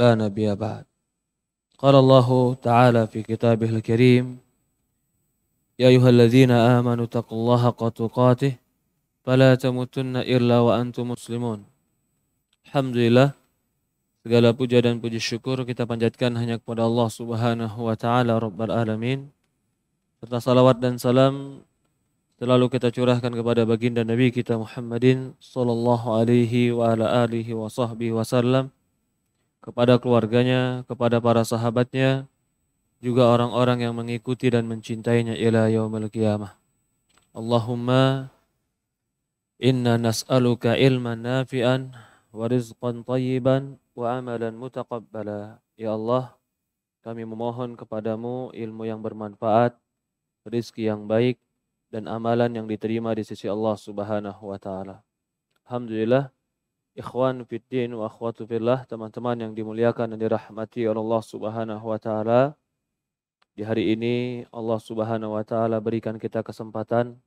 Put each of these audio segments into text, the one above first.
لا نبي بعد قال الله تعالى في كتابه الكريم يا أيها الذين آمنوا اتقوا الله حق تقاته فلا تموتن إلا وأنتم مسلمون الحمد لله Segala puja dan puji syukur kita panjatkan hanya kepada Allah Subhanahu wa taala Rabbal alamin. Serta salawat dan salam selalu kita curahkan kepada baginda Nabi kita Muhammadin sallallahu alaihi wa ala alihi wa sahbihi wasallam kepada keluarganya, kepada para sahabatnya, juga orang-orang yang mengikuti dan mencintainya ila yaumil qiyamah. Allahumma inna nas'aluka ilman nafi'an wa rizqan tayyiban wa amalan mutaqabbala. Ya Allah, kami memohon kepadamu ilmu yang bermanfaat, rizki yang baik, dan amalan yang diterima di sisi Allah Subhanahu wa taala. Alhamdulillah Ikhwan fiddin wa akhwatu fillah, teman-teman yang dimuliakan dan dirahmati oleh Allah Subhanahu wa taala. Di hari ini Allah Subhanahu wa taala berikan kita kesempatan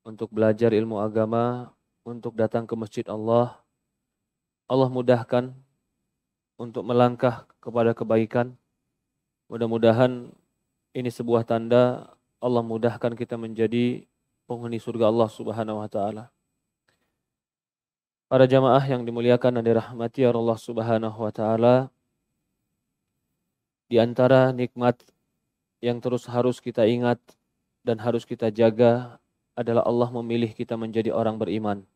untuk belajar ilmu agama, untuk datang ke masjid Allah. Allah mudahkan untuk melangkah kepada kebaikan. Mudah-mudahan ini sebuah tanda Allah mudahkan kita menjadi penghuni surga Allah Subhanahu wa taala. Para jamaah yang dimuliakan dan dirahmati ya Allah Subhanahu wa taala. Di antara nikmat yang terus harus kita ingat dan harus kita jaga adalah Allah memilih kita menjadi orang beriman.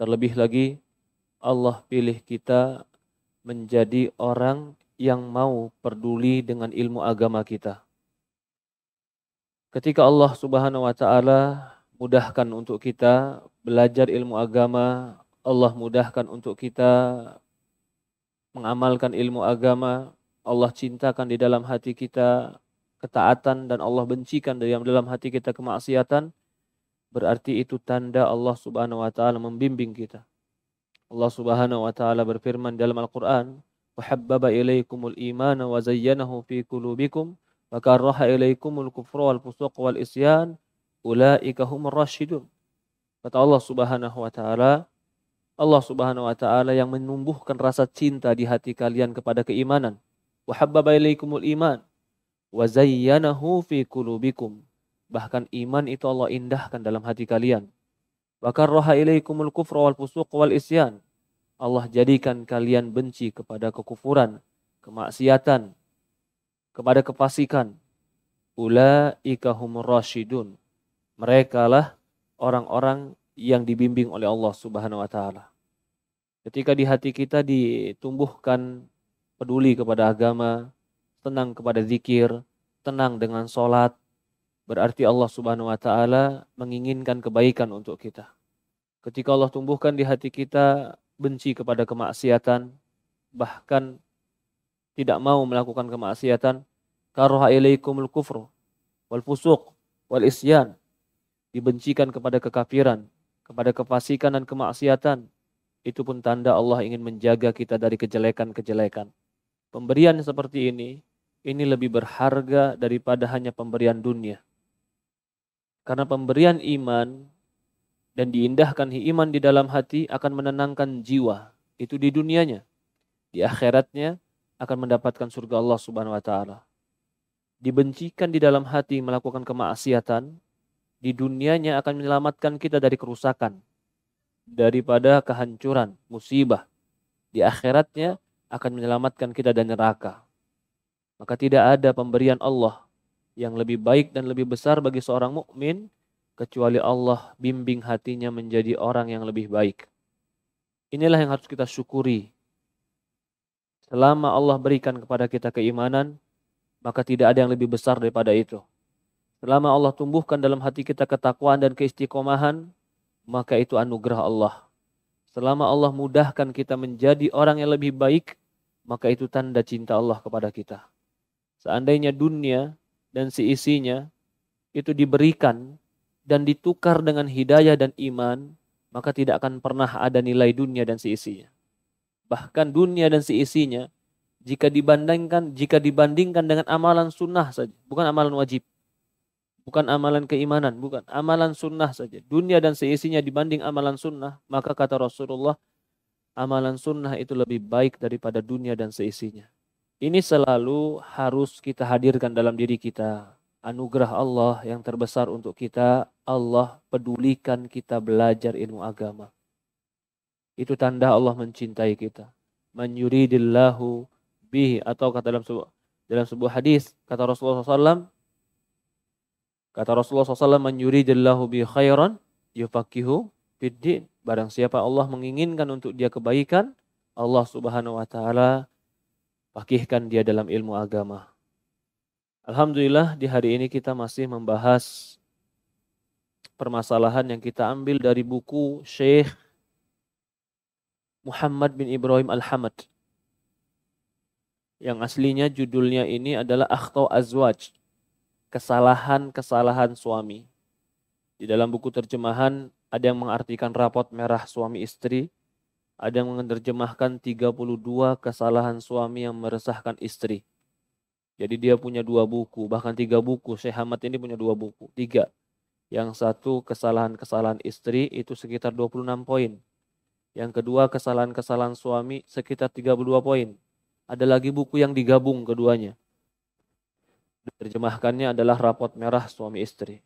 Terlebih lagi Allah pilih kita menjadi orang yang mau peduli dengan ilmu agama kita. Ketika Allah Subhanahu wa taala mudahkan untuk kita belajar ilmu agama, Allah mudahkan untuk kita mengamalkan ilmu agama, Allah cintakan di dalam hati kita ketaatan dan Allah bencikan dari dalam hati kita kemaksiatan, berarti itu tanda Allah Subhanahu wa taala membimbing kita. Allah Subhanahu wa taala berfirman dalam Al-Qur'an, "Wa habbaba ilaikumul imana wa zayyanahu fi qulubikum wa karraha ilaikumul kufra wal fusuq wal isyan." ulaika humur rasyidun. Kata Allah Subhanahu wa taala, Allah Subhanahu wa taala yang menumbuhkan rasa cinta di hati kalian kepada keimanan. Wa habbaba ilaikumul iman wa zayyanahu fi qulubikum. Bahkan iman itu Allah indahkan dalam hati kalian. Wa karraha ilaikumul kufra wal fusuq wal isyan. Allah jadikan kalian benci kepada kekufuran, kemaksiatan, kepada kefasikan. Ulaika humur rasyidun. Mereka lah orang-orang yang dibimbing oleh Allah Subhanahu wa taala. Ketika di hati kita ditumbuhkan peduli kepada agama, tenang kepada zikir, tenang dengan sholat, berarti Allah Subhanahu wa taala menginginkan kebaikan untuk kita. Ketika Allah tumbuhkan di hati kita benci kepada kemaksiatan, bahkan tidak mau melakukan kemaksiatan, karoha ilaikumul kufru wal fusuq wal isyan dibencikan kepada kekafiran, kepada kefasikan dan kemaksiatan, itu pun tanda Allah ingin menjaga kita dari kejelekan-kejelekan. Pemberian seperti ini, ini lebih berharga daripada hanya pemberian dunia. Karena pemberian iman dan diindahkan iman di dalam hati akan menenangkan jiwa. Itu di dunianya. Di akhiratnya akan mendapatkan surga Allah Subhanahu wa taala. Dibencikan di dalam hati melakukan kemaksiatan di dunianya akan menyelamatkan kita dari kerusakan, daripada kehancuran, musibah. Di akhiratnya akan menyelamatkan kita dari neraka. Maka tidak ada pemberian Allah yang lebih baik dan lebih besar bagi seorang mukmin kecuali Allah bimbing hatinya menjadi orang yang lebih baik. Inilah yang harus kita syukuri. Selama Allah berikan kepada kita keimanan, maka tidak ada yang lebih besar daripada itu. Selama Allah tumbuhkan dalam hati kita ketakwaan dan keistiqomahan, maka itu anugerah Allah. Selama Allah mudahkan kita menjadi orang yang lebih baik, maka itu tanda cinta Allah kepada kita. Seandainya dunia dan seisinya itu diberikan dan ditukar dengan hidayah dan iman, maka tidak akan pernah ada nilai dunia dan seisinya. Bahkan dunia dan seisinya jika dibandingkan jika dibandingkan dengan amalan sunnah saja, bukan amalan wajib bukan amalan keimanan, bukan amalan sunnah saja. Dunia dan seisinya dibanding amalan sunnah, maka kata Rasulullah, amalan sunnah itu lebih baik daripada dunia dan seisinya. Ini selalu harus kita hadirkan dalam diri kita. Anugerah Allah yang terbesar untuk kita, Allah pedulikan kita belajar ilmu agama. Itu tanda Allah mencintai kita. Man yuridillahu bihi atau kata dalam sebuah dalam sebuah hadis kata Rasulullah SAW Kata Rasulullah SAW, Man yuridillahu bi khairan yufakihu fiddin. Barang siapa Allah menginginkan untuk dia kebaikan, Allah Subhanahu wa taala pakihkan dia dalam ilmu agama. Alhamdulillah di hari ini kita masih membahas permasalahan yang kita ambil dari buku Syekh Muhammad bin Ibrahim Al-Hamad. Yang aslinya judulnya ini adalah Akhtaw Azwaj kesalahan-kesalahan suami. Di dalam buku terjemahan ada yang mengartikan rapot merah suami istri, ada yang menerjemahkan 32 kesalahan suami yang meresahkan istri. Jadi dia punya dua buku, bahkan tiga buku. Syekh Ahmad ini punya dua buku, tiga. Yang satu kesalahan-kesalahan istri itu sekitar 26 poin. Yang kedua kesalahan-kesalahan suami sekitar 32 poin. Ada lagi buku yang digabung keduanya diterjemahkannya adalah rapot merah suami istri.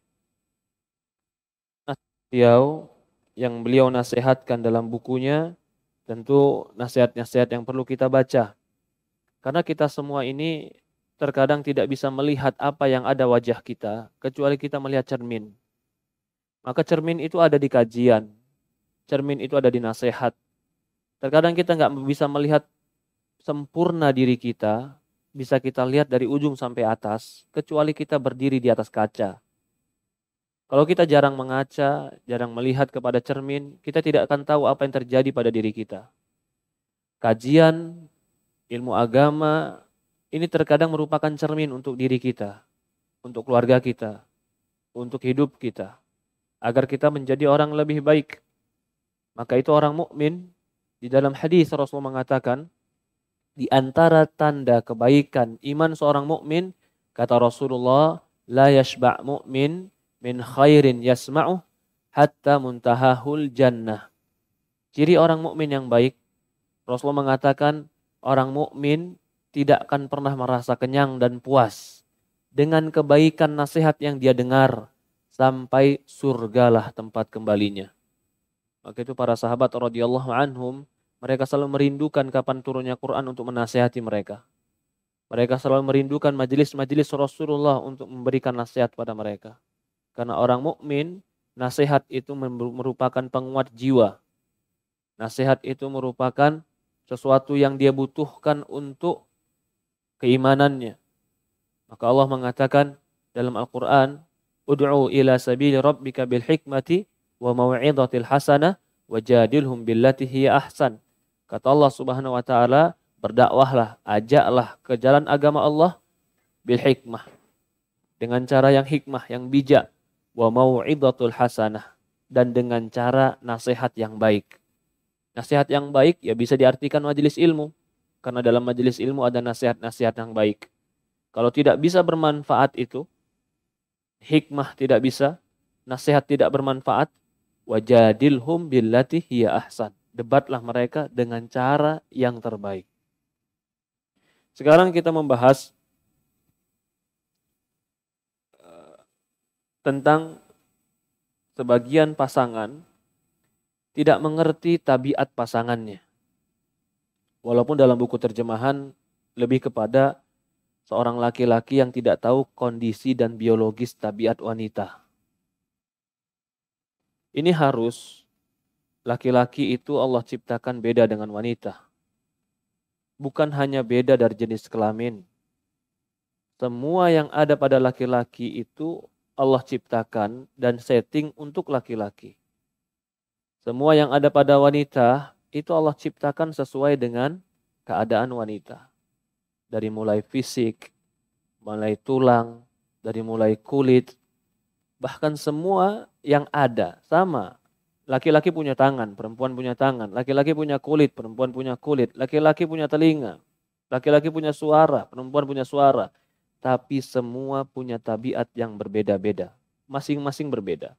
Nah, beliau yang beliau nasihatkan dalam bukunya tentu nasihat-nasihat yang perlu kita baca. Karena kita semua ini terkadang tidak bisa melihat apa yang ada wajah kita kecuali kita melihat cermin. Maka cermin itu ada di kajian. Cermin itu ada di nasihat. Terkadang kita nggak bisa melihat sempurna diri kita bisa kita lihat dari ujung sampai atas, kecuali kita berdiri di atas kaca. Kalau kita jarang mengaca, jarang melihat kepada cermin, kita tidak akan tahu apa yang terjadi pada diri kita. Kajian ilmu agama ini terkadang merupakan cermin untuk diri kita, untuk keluarga kita, untuk hidup kita, agar kita menjadi orang lebih baik. Maka itu orang mukmin di dalam hadis Rasulullah mengatakan, di antara tanda kebaikan iman seorang mukmin kata Rasulullah la yashba' mukmin min khairin yasma'u hatta muntahahul jannah. Ciri orang mukmin yang baik Rasulullah mengatakan orang mukmin tidak akan pernah merasa kenyang dan puas dengan kebaikan nasihat yang dia dengar sampai surgalah tempat kembalinya. Maka itu para sahabat radhiyallahu anhum mereka selalu merindukan kapan turunnya Quran untuk menasehati mereka. Mereka selalu merindukan majelis-majelis Rasulullah untuk memberikan nasihat pada mereka. Karena orang mukmin nasihat itu merupakan penguat jiwa. Nasihat itu merupakan sesuatu yang dia butuhkan untuk keimanannya. Maka Allah mengatakan dalam Al-Quran, Udu'u ila sabili rabbika bil hikmati wa maw'idhatil hasanah jadilhum billati hiya ahsan. Kata Allah Subhanahu wa taala, berdakwahlah, ajaklah ke jalan agama Allah bil hikmah. Dengan cara yang hikmah, yang bijak. Wa mau'idatul hasanah dan dengan cara nasihat yang baik. Nasihat yang baik ya bisa diartikan majelis ilmu karena dalam majelis ilmu ada nasihat-nasihat yang baik. Kalau tidak bisa bermanfaat itu, hikmah tidak bisa, nasihat tidak bermanfaat, wajadilhum billati hiya ahsan debatlah mereka dengan cara yang terbaik. Sekarang kita membahas eh, tentang sebagian pasangan tidak mengerti tabiat pasangannya. Walaupun dalam buku terjemahan lebih kepada seorang laki-laki yang tidak tahu kondisi dan biologis tabiat wanita. Ini harus laki-laki itu Allah ciptakan beda dengan wanita. Bukan hanya beda dari jenis kelamin. Semua yang ada pada laki-laki itu Allah ciptakan dan setting untuk laki-laki. Semua yang ada pada wanita itu Allah ciptakan sesuai dengan keadaan wanita. Dari mulai fisik, mulai tulang, dari mulai kulit, bahkan semua yang ada sama Laki-laki punya tangan, perempuan punya tangan. Laki-laki punya kulit, perempuan punya kulit. Laki-laki punya telinga, laki-laki punya suara, perempuan punya suara. Tapi semua punya tabiat yang berbeda-beda. Masing-masing berbeda.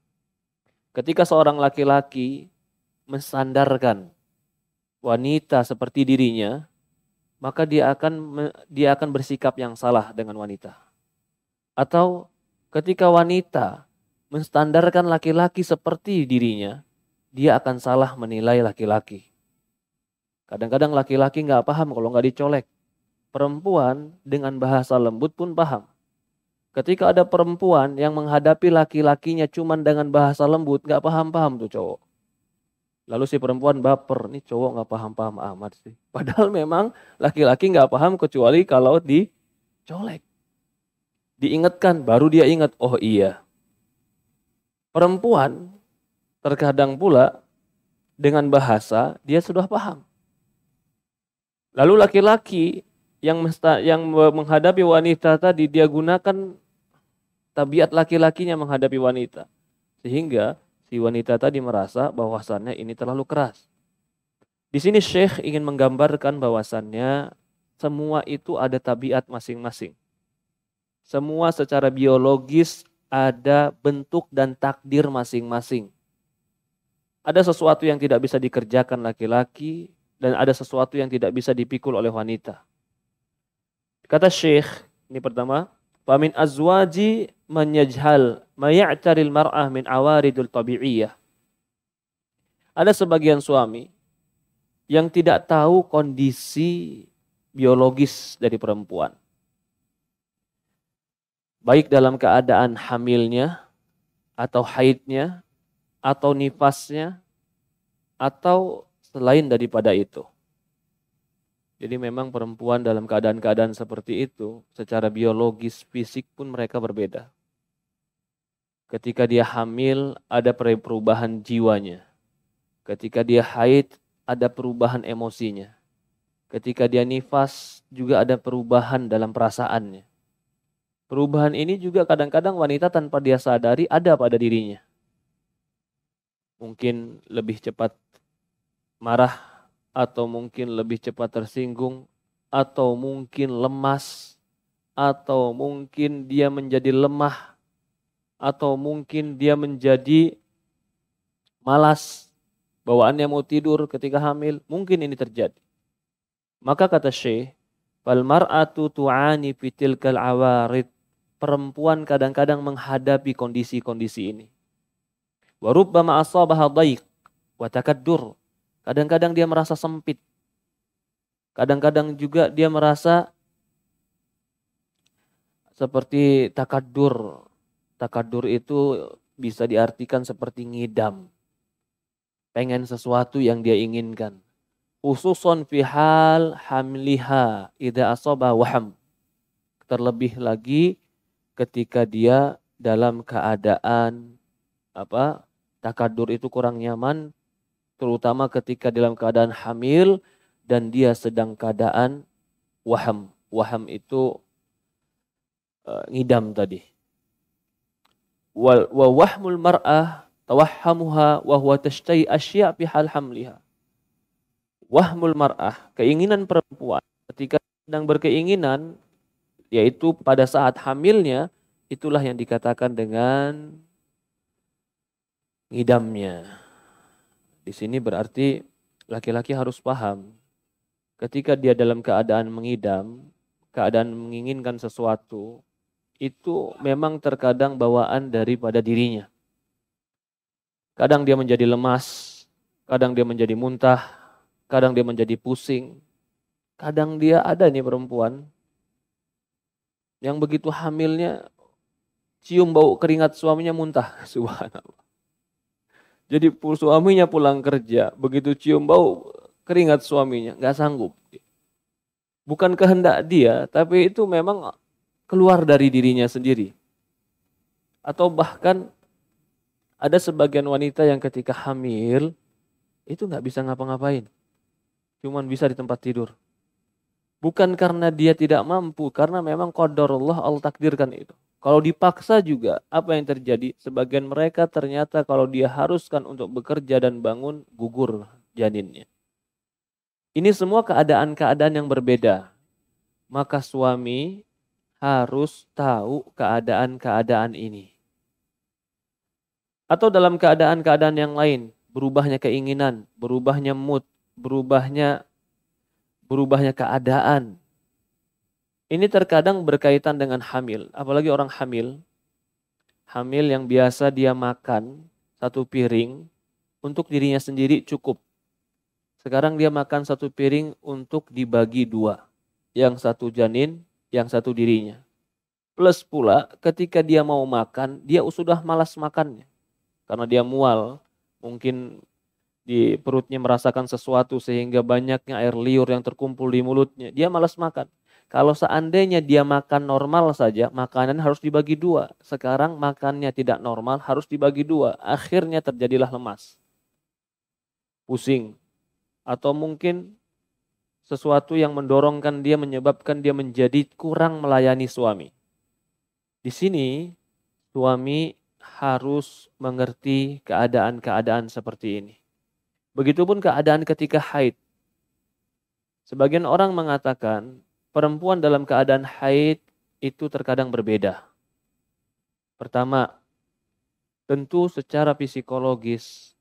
Ketika seorang laki-laki mensandarkan wanita seperti dirinya, maka dia akan dia akan bersikap yang salah dengan wanita. Atau ketika wanita menstandarkan laki-laki seperti dirinya, dia akan salah menilai laki-laki. Kadang-kadang laki-laki nggak paham kalau nggak dicolek. Perempuan dengan bahasa lembut pun paham. Ketika ada perempuan yang menghadapi laki-lakinya cuman dengan bahasa lembut, nggak paham-paham tuh cowok. Lalu si perempuan baper, nih cowok nggak paham-paham amat sih. Padahal memang laki-laki nggak paham kecuali kalau dicolek. Diingatkan, baru dia ingat, oh iya. Perempuan Terkadang pula dengan bahasa dia sudah paham. Lalu laki-laki yang yang menghadapi wanita tadi dia gunakan tabiat laki-lakinya menghadapi wanita. Sehingga si wanita tadi merasa bahwasannya ini terlalu keras. Di sini Syekh ingin menggambarkan bahwasannya semua itu ada tabiat masing-masing. Semua secara biologis ada bentuk dan takdir masing-masing. Ada sesuatu yang tidak bisa dikerjakan laki-laki dan ada sesuatu yang tidak bisa dipikul oleh wanita. Kata Syekh, ini pertama, "Famin azwaji man yajhal may'taril mar'ah min awaridul tabi'iyah." Ada sebagian suami yang tidak tahu kondisi biologis dari perempuan. Baik dalam keadaan hamilnya atau haidnya atau nifasnya atau selain daripada itu. Jadi memang perempuan dalam keadaan-keadaan seperti itu secara biologis fisik pun mereka berbeda. Ketika dia hamil ada perubahan jiwanya. Ketika dia haid ada perubahan emosinya. Ketika dia nifas juga ada perubahan dalam perasaannya. Perubahan ini juga kadang-kadang wanita tanpa dia sadari ada pada dirinya mungkin lebih cepat marah atau mungkin lebih cepat tersinggung atau mungkin lemas atau mungkin dia menjadi lemah atau mungkin dia menjadi malas bawaannya mau tidur ketika hamil mungkin ini terjadi maka kata Syekh fal mar'atu tu'ani fitilkal awarid perempuan kadang-kadang menghadapi kondisi-kondisi ini Wa asabaha dhaiq wa takaddur. Kadang-kadang dia merasa sempit. Kadang-kadang juga dia merasa seperti takadur. Takadur itu bisa diartikan seperti ngidam. Pengen sesuatu yang dia inginkan. Khususon fihal hamliha idha asobah waham. Terlebih lagi ketika dia dalam keadaan apa Takadur itu kurang nyaman, terutama ketika dalam keadaan hamil dan dia sedang keadaan waham. Waham itu uh, ngidam tadi. Wal wa wahmul mar'ah tawahhamuha wa huwa tashtai asya' hal hamliha. Wahmul mar'ah, keinginan perempuan ketika sedang berkeinginan yaitu pada saat hamilnya itulah yang dikatakan dengan ngidamnya. Di sini berarti laki-laki harus paham ketika dia dalam keadaan mengidam, keadaan menginginkan sesuatu, itu memang terkadang bawaan daripada dirinya. Kadang dia menjadi lemas, kadang dia menjadi muntah, kadang dia menjadi pusing, kadang dia ada nih perempuan yang begitu hamilnya cium bau keringat suaminya muntah, subhanallah. Jadi suaminya pulang kerja, begitu cium bau keringat suaminya, nggak sanggup. Bukan kehendak dia, tapi itu memang keluar dari dirinya sendiri. Atau bahkan ada sebagian wanita yang ketika hamil itu nggak bisa ngapa-ngapain, cuman bisa di tempat tidur. Bukan karena dia tidak mampu, karena memang kodar Allah Allah takdirkan itu. Kalau dipaksa juga, apa yang terjadi? Sebagian mereka ternyata kalau dia haruskan untuk bekerja dan bangun, gugur janinnya. Ini semua keadaan-keadaan yang berbeda. Maka suami harus tahu keadaan-keadaan ini. Atau dalam keadaan-keadaan yang lain, berubahnya keinginan, berubahnya mood, berubahnya berubahnya keadaan, ini terkadang berkaitan dengan hamil, apalagi orang hamil. Hamil yang biasa dia makan satu piring untuk dirinya sendiri cukup. Sekarang dia makan satu piring untuk dibagi dua. Yang satu janin, yang satu dirinya. Plus pula ketika dia mau makan, dia sudah malas makannya. Karena dia mual, mungkin di perutnya merasakan sesuatu sehingga banyaknya air liur yang terkumpul di mulutnya. Dia malas makan. Kalau seandainya dia makan normal saja, makanan harus dibagi dua. Sekarang makannya tidak normal, harus dibagi dua. Akhirnya terjadilah lemas. Pusing. Atau mungkin sesuatu yang mendorongkan dia menyebabkan dia menjadi kurang melayani suami. Di sini suami harus mengerti keadaan-keadaan seperti ini. Begitupun keadaan ketika haid. Sebagian orang mengatakan perempuan dalam keadaan haid itu terkadang berbeda. Pertama, tentu secara psikologis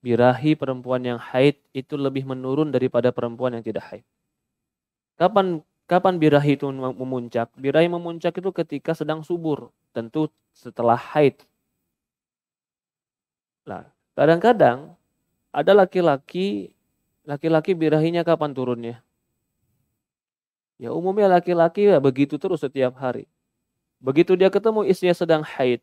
birahi perempuan yang haid itu lebih menurun daripada perempuan yang tidak haid. Kapan kapan birahi itu memuncak? Birahi memuncak itu ketika sedang subur, tentu setelah haid. Nah, kadang-kadang ada laki-laki laki-laki birahinya kapan turunnya? Ya umumnya laki-laki ya begitu terus setiap hari. Begitu dia ketemu istrinya sedang haid,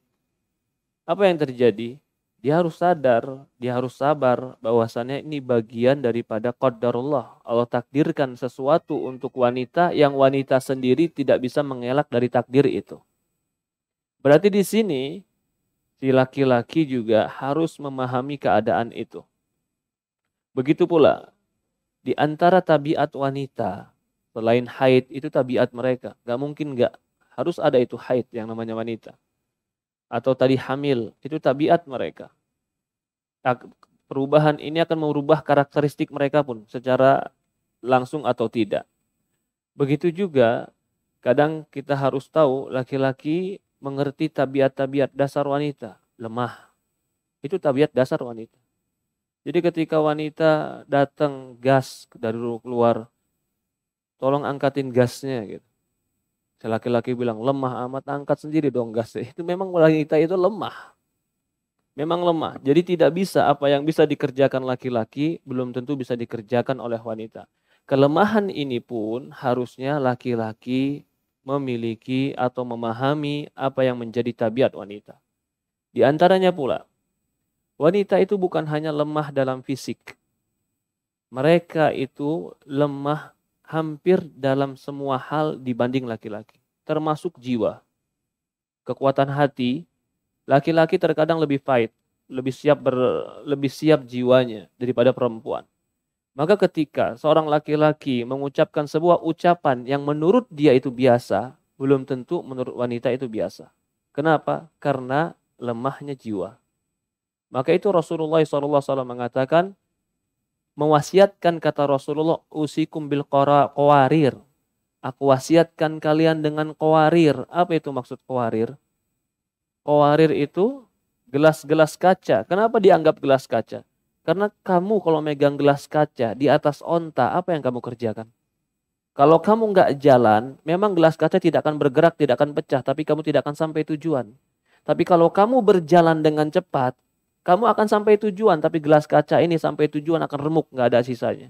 apa yang terjadi? Dia harus sadar, dia harus sabar bahwasannya ini bagian daripada qadarullah. Allah takdirkan sesuatu untuk wanita yang wanita sendiri tidak bisa mengelak dari takdir itu. Berarti di sini si laki-laki juga harus memahami keadaan itu. Begitu pula di antara tabiat wanita selain haid itu tabiat mereka gak mungkin gak harus ada itu haid yang namanya wanita atau tadi hamil itu tabiat mereka perubahan ini akan merubah karakteristik mereka pun secara langsung atau tidak begitu juga kadang kita harus tahu laki-laki mengerti tabiat-tabiat dasar wanita lemah itu tabiat dasar wanita jadi ketika wanita datang gas dari keluar tolong angkatin gasnya gitu. Si laki-laki bilang lemah amat, angkat sendiri dong gasnya. Itu memang wanita itu lemah. Memang lemah. Jadi tidak bisa apa yang bisa dikerjakan laki-laki belum tentu bisa dikerjakan oleh wanita. Kelemahan ini pun harusnya laki-laki memiliki atau memahami apa yang menjadi tabiat wanita. Di antaranya pula, wanita itu bukan hanya lemah dalam fisik. Mereka itu lemah hampir dalam semua hal dibanding laki-laki, termasuk jiwa. Kekuatan hati, laki-laki terkadang lebih fight, lebih siap ber, lebih siap jiwanya daripada perempuan. Maka ketika seorang laki-laki mengucapkan sebuah ucapan yang menurut dia itu biasa, belum tentu menurut wanita itu biasa. Kenapa? Karena lemahnya jiwa. Maka itu Rasulullah SAW mengatakan, mewasiatkan kata Rasulullah usikum bil qawarir. Aku wasiatkan kalian dengan qawarir. Apa itu maksud qawarir? Qawarir itu gelas-gelas kaca. Kenapa dianggap gelas kaca? Karena kamu kalau megang gelas kaca di atas onta, apa yang kamu kerjakan? Kalau kamu nggak jalan, memang gelas kaca tidak akan bergerak, tidak akan pecah, tapi kamu tidak akan sampai tujuan. Tapi kalau kamu berjalan dengan cepat, kamu akan sampai tujuan, tapi gelas kaca ini sampai tujuan akan remuk, nggak ada sisanya.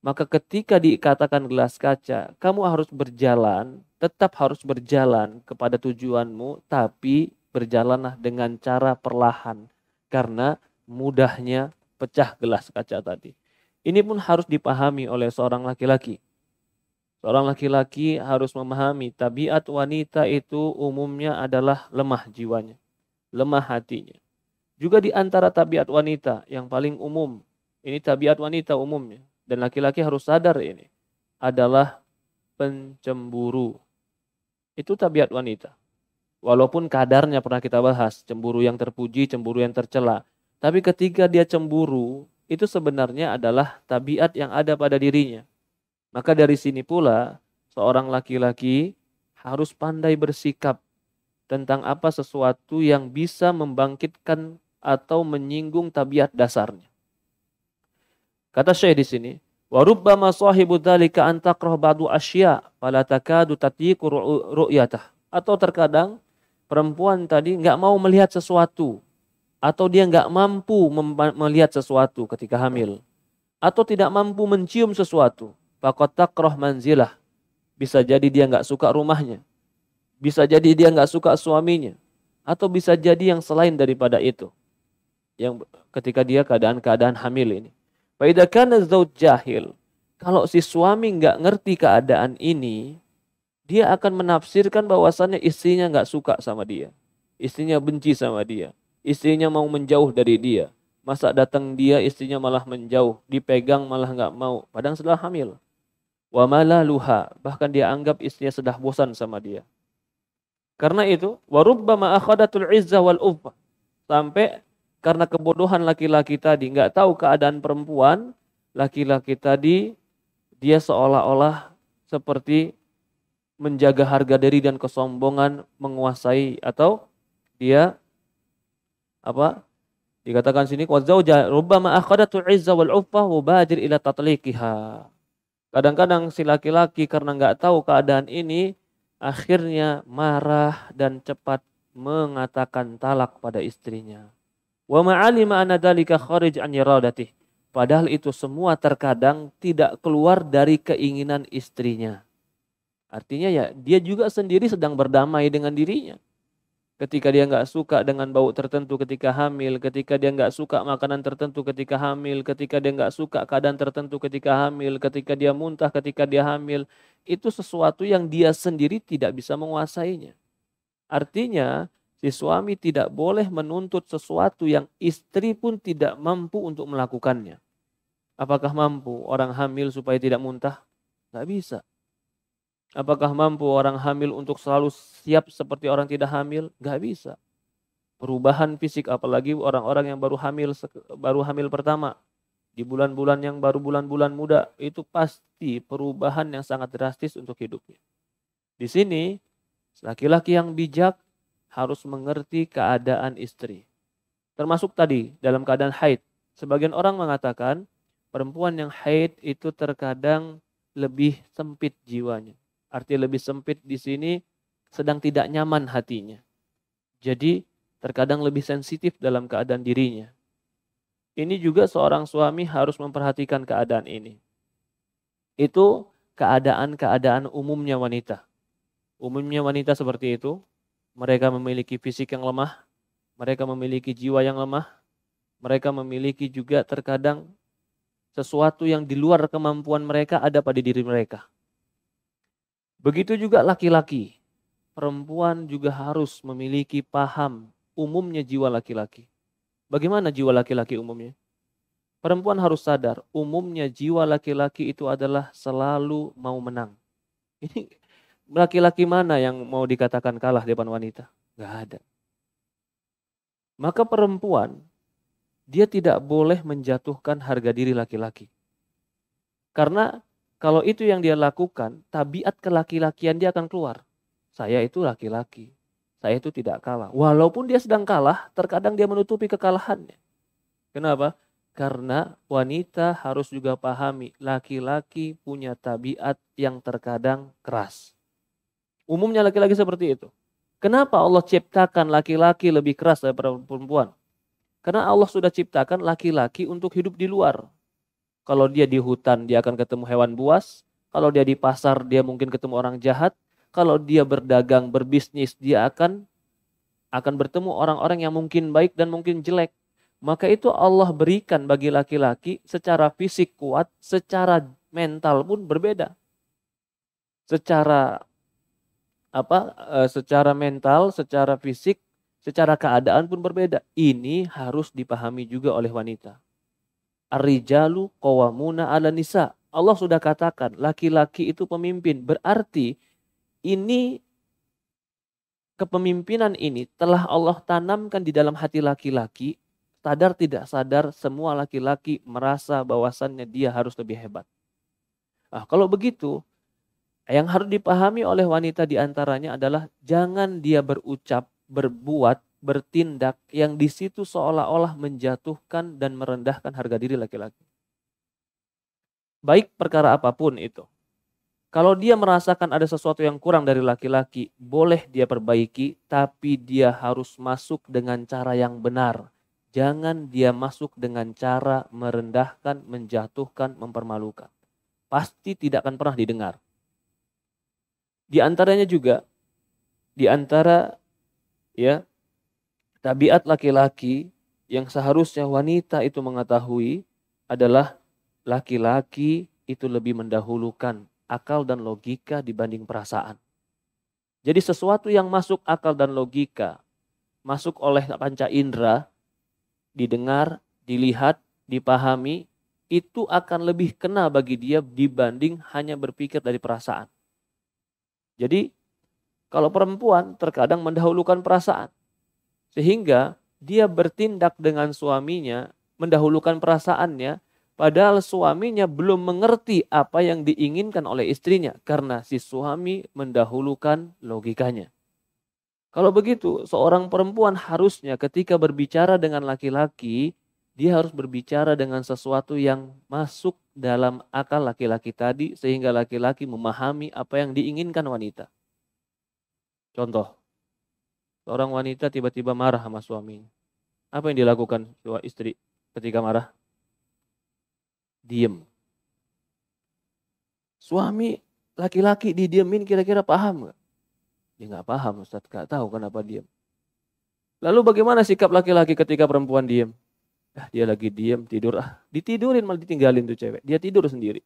Maka ketika dikatakan gelas kaca, kamu harus berjalan, tetap harus berjalan kepada tujuanmu, tapi berjalanlah dengan cara perlahan. Karena mudahnya pecah gelas kaca tadi. Ini pun harus dipahami oleh seorang laki-laki. Seorang laki-laki harus memahami tabiat wanita itu umumnya adalah lemah jiwanya, lemah hatinya. Juga di antara tabiat wanita yang paling umum, ini tabiat wanita umumnya, dan laki-laki harus sadar ini, adalah pencemburu. Itu tabiat wanita. Walaupun kadarnya pernah kita bahas, cemburu yang terpuji, cemburu yang tercela. Tapi ketika dia cemburu, itu sebenarnya adalah tabiat yang ada pada dirinya. Maka dari sini pula, seorang laki-laki harus pandai bersikap tentang apa sesuatu yang bisa membangkitkan atau menyinggung tabiat dasarnya. Kata Syekh di sini, wa rubbama sahibu dzalika an takrah ba'du asya fala takadu tatiku ru'yatah. Atau terkadang perempuan tadi nggak mau melihat sesuatu atau dia nggak mampu melihat sesuatu ketika hamil atau tidak mampu mencium sesuatu fakot takroh manzilah bisa jadi dia nggak suka rumahnya bisa jadi dia nggak suka suaminya atau bisa jadi yang selain daripada itu yang ketika dia keadaan-keadaan hamil ini. Faida zaut jahil. Kalau si suami nggak ngerti keadaan ini, dia akan menafsirkan bahwasannya istrinya nggak suka sama dia. Istrinya benci sama dia. Istrinya mau menjauh dari dia. Masa datang dia istrinya malah menjauh, dipegang malah nggak mau. Padahal sudah hamil. Wa luha, bahkan dia anggap istrinya sudah bosan sama dia. Karena itu, warubba ma'akhadatul izzah wal Sampai karena kebodohan laki-laki tadi nggak tahu keadaan perempuan laki-laki tadi dia seolah-olah seperti menjaga harga diri dan kesombongan menguasai atau dia apa dikatakan sini wa rubbama akhadatu izza wal uffah wabajir ila tatliqiha kadang-kadang si laki-laki karena nggak tahu keadaan ini akhirnya marah dan cepat mengatakan talak pada istrinya Wa ma'alima anna dalika kharij an iradatih. Padahal itu semua terkadang tidak keluar dari keinginan istrinya. Artinya ya dia juga sendiri sedang berdamai dengan dirinya. Ketika dia nggak suka dengan bau tertentu ketika hamil, ketika dia nggak suka makanan tertentu ketika hamil, ketika dia nggak suka keadaan tertentu ketika hamil, ketika dia muntah ketika dia hamil, itu sesuatu yang dia sendiri tidak bisa menguasainya. Artinya Si suami tidak boleh menuntut sesuatu yang istri pun tidak mampu untuk melakukannya. Apakah mampu orang hamil supaya tidak muntah? Tidak bisa. Apakah mampu orang hamil untuk selalu siap seperti orang tidak hamil? Tidak bisa. Perubahan fisik apalagi orang-orang yang baru hamil baru hamil pertama di bulan-bulan yang baru bulan-bulan muda itu pasti perubahan yang sangat drastis untuk hidupnya. Di sini laki-laki yang bijak harus mengerti keadaan istri. Termasuk tadi dalam keadaan haid. Sebagian orang mengatakan perempuan yang haid itu terkadang lebih sempit jiwanya. Arti lebih sempit di sini sedang tidak nyaman hatinya. Jadi terkadang lebih sensitif dalam keadaan dirinya. Ini juga seorang suami harus memperhatikan keadaan ini. Itu keadaan-keadaan umumnya wanita. Umumnya wanita seperti itu, mereka memiliki fisik yang lemah, mereka memiliki jiwa yang lemah, mereka memiliki juga terkadang sesuatu yang di luar kemampuan mereka ada pada diri mereka. Begitu juga laki-laki, perempuan juga harus memiliki paham umumnya jiwa laki-laki. Bagaimana jiwa laki-laki umumnya? Perempuan harus sadar, umumnya jiwa laki-laki itu adalah selalu mau menang. Ini laki-laki mana yang mau dikatakan kalah di depan wanita? Gak ada. Maka perempuan, dia tidak boleh menjatuhkan harga diri laki-laki. Karena kalau itu yang dia lakukan, tabiat kelaki-lakian dia akan keluar. Saya itu laki-laki. Saya itu tidak kalah. Walaupun dia sedang kalah, terkadang dia menutupi kekalahannya. Kenapa? Karena wanita harus juga pahami, laki-laki punya tabiat yang terkadang keras. Umumnya laki-laki seperti itu. Kenapa Allah ciptakan laki-laki lebih keras daripada perempuan? Karena Allah sudah ciptakan laki-laki untuk hidup di luar. Kalau dia di hutan, dia akan ketemu hewan buas. Kalau dia di pasar, dia mungkin ketemu orang jahat. Kalau dia berdagang, berbisnis, dia akan akan bertemu orang-orang yang mungkin baik dan mungkin jelek. Maka itu Allah berikan bagi laki-laki secara fisik kuat, secara mental pun berbeda. Secara apa eh, secara mental, secara fisik, secara keadaan pun berbeda. Ini harus dipahami juga oleh wanita. Arijalu kawamuna 'ala nisa. Allah sudah katakan laki-laki itu pemimpin. Berarti ini kepemimpinan ini telah Allah tanamkan di dalam hati laki-laki. Sadar tidak sadar semua laki-laki merasa bahwasannya dia harus lebih hebat. Nah, kalau begitu yang harus dipahami oleh wanita diantaranya adalah jangan dia berucap, berbuat, bertindak yang di situ seolah-olah menjatuhkan dan merendahkan harga diri laki-laki. Baik perkara apapun itu. Kalau dia merasakan ada sesuatu yang kurang dari laki-laki, boleh dia perbaiki, tapi dia harus masuk dengan cara yang benar. Jangan dia masuk dengan cara merendahkan, menjatuhkan, mempermalukan. Pasti tidak akan pernah didengar. Di antaranya juga di antara ya tabiat laki-laki yang seharusnya wanita itu mengetahui adalah laki-laki itu lebih mendahulukan akal dan logika dibanding perasaan. Jadi sesuatu yang masuk akal dan logika, masuk oleh panca indera, didengar, dilihat, dipahami, itu akan lebih kena bagi dia dibanding hanya berpikir dari perasaan. Jadi kalau perempuan terkadang mendahulukan perasaan. Sehingga dia bertindak dengan suaminya, mendahulukan perasaannya, padahal suaminya belum mengerti apa yang diinginkan oleh istrinya karena si suami mendahulukan logikanya. Kalau begitu, seorang perempuan harusnya ketika berbicara dengan laki-laki, dia harus berbicara dengan sesuatu yang masuk dalam akal laki-laki tadi sehingga laki-laki memahami apa yang diinginkan wanita. Contoh, seorang wanita tiba-tiba marah sama suaminya. Apa yang dilakukan istri ketika marah? Diem. Suami laki-laki didiemin kira-kira paham nggak? Dia nggak paham, Ustaz gak tahu kenapa diem. Lalu bagaimana sikap laki-laki ketika perempuan diem? ah, dia lagi diam tidur ah ditidurin malah ditinggalin tuh cewek dia tidur sendiri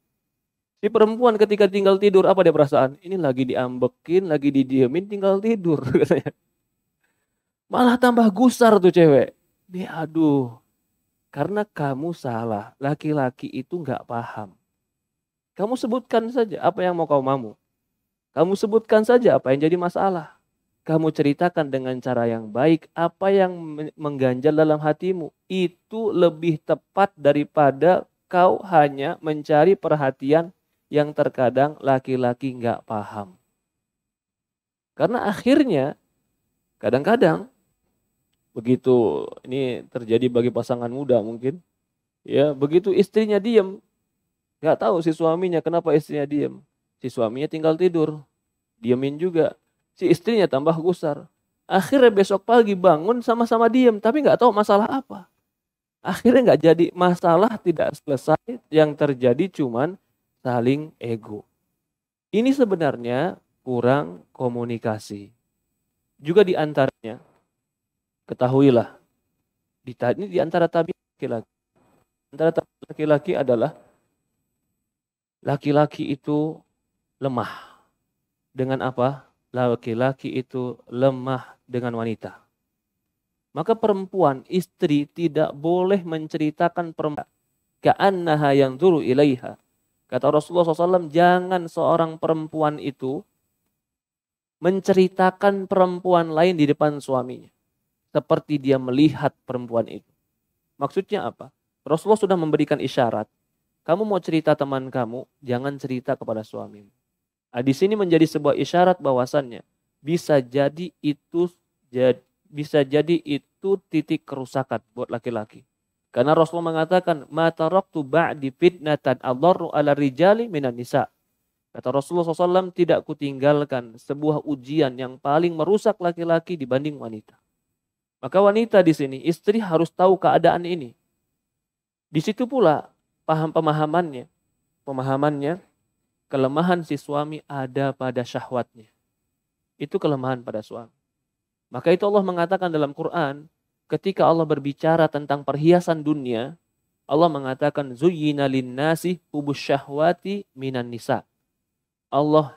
si perempuan ketika tinggal tidur apa dia perasaan ini lagi diambekin lagi didiemin tinggal tidur katanya malah tambah gusar tuh cewek dia aduh karena kamu salah laki-laki itu nggak paham kamu sebutkan saja apa yang mau kau mamu kamu sebutkan saja apa yang jadi masalah kamu ceritakan dengan cara yang baik apa yang mengganjal dalam hatimu itu lebih tepat daripada kau hanya mencari perhatian yang terkadang laki-laki nggak paham karena akhirnya kadang-kadang begitu ini terjadi bagi pasangan muda mungkin ya begitu istrinya diem nggak tahu si suaminya kenapa istrinya diem si suaminya tinggal tidur diemin juga Si istrinya tambah gusar. Akhirnya besok pagi bangun sama-sama diem, tapi nggak tahu masalah apa. Akhirnya nggak jadi masalah tidak selesai, yang terjadi cuman saling ego. Ini sebenarnya kurang komunikasi. Juga di diantaranya, ketahuilah, di ini antara tabiat laki-laki. Antara tabi laki-laki adalah laki-laki itu lemah. Dengan apa? laki-laki itu lemah dengan wanita. Maka perempuan, istri tidak boleh menceritakan perempuan. Ka'annaha yang dulu ilaiha. Kata Rasulullah SAW, jangan seorang perempuan itu menceritakan perempuan lain di depan suaminya. Seperti dia melihat perempuan itu. Maksudnya apa? Rasulullah sudah memberikan isyarat. Kamu mau cerita teman kamu, jangan cerita kepada suamimu Nah, di sini menjadi sebuah isyarat bahwasannya bisa jadi itu jadi, bisa jadi itu titik kerusakan buat laki-laki. Karena Rasulullah mengatakan, mata roktu ba'di fitnatan adarru ala rijali minan nisa. Kata Rasulullah SAW, tidak kutinggalkan sebuah ujian yang paling merusak laki-laki dibanding wanita. Maka wanita di sini, istri harus tahu keadaan ini. Di situ pula paham pemahamannya. Pemahamannya, kelemahan si suami ada pada syahwatnya. Itu kelemahan pada suami. Maka itu Allah mengatakan dalam Quran, ketika Allah berbicara tentang perhiasan dunia, Allah mengatakan zuyyina linnasi hubus syahwati minan nisa. Allah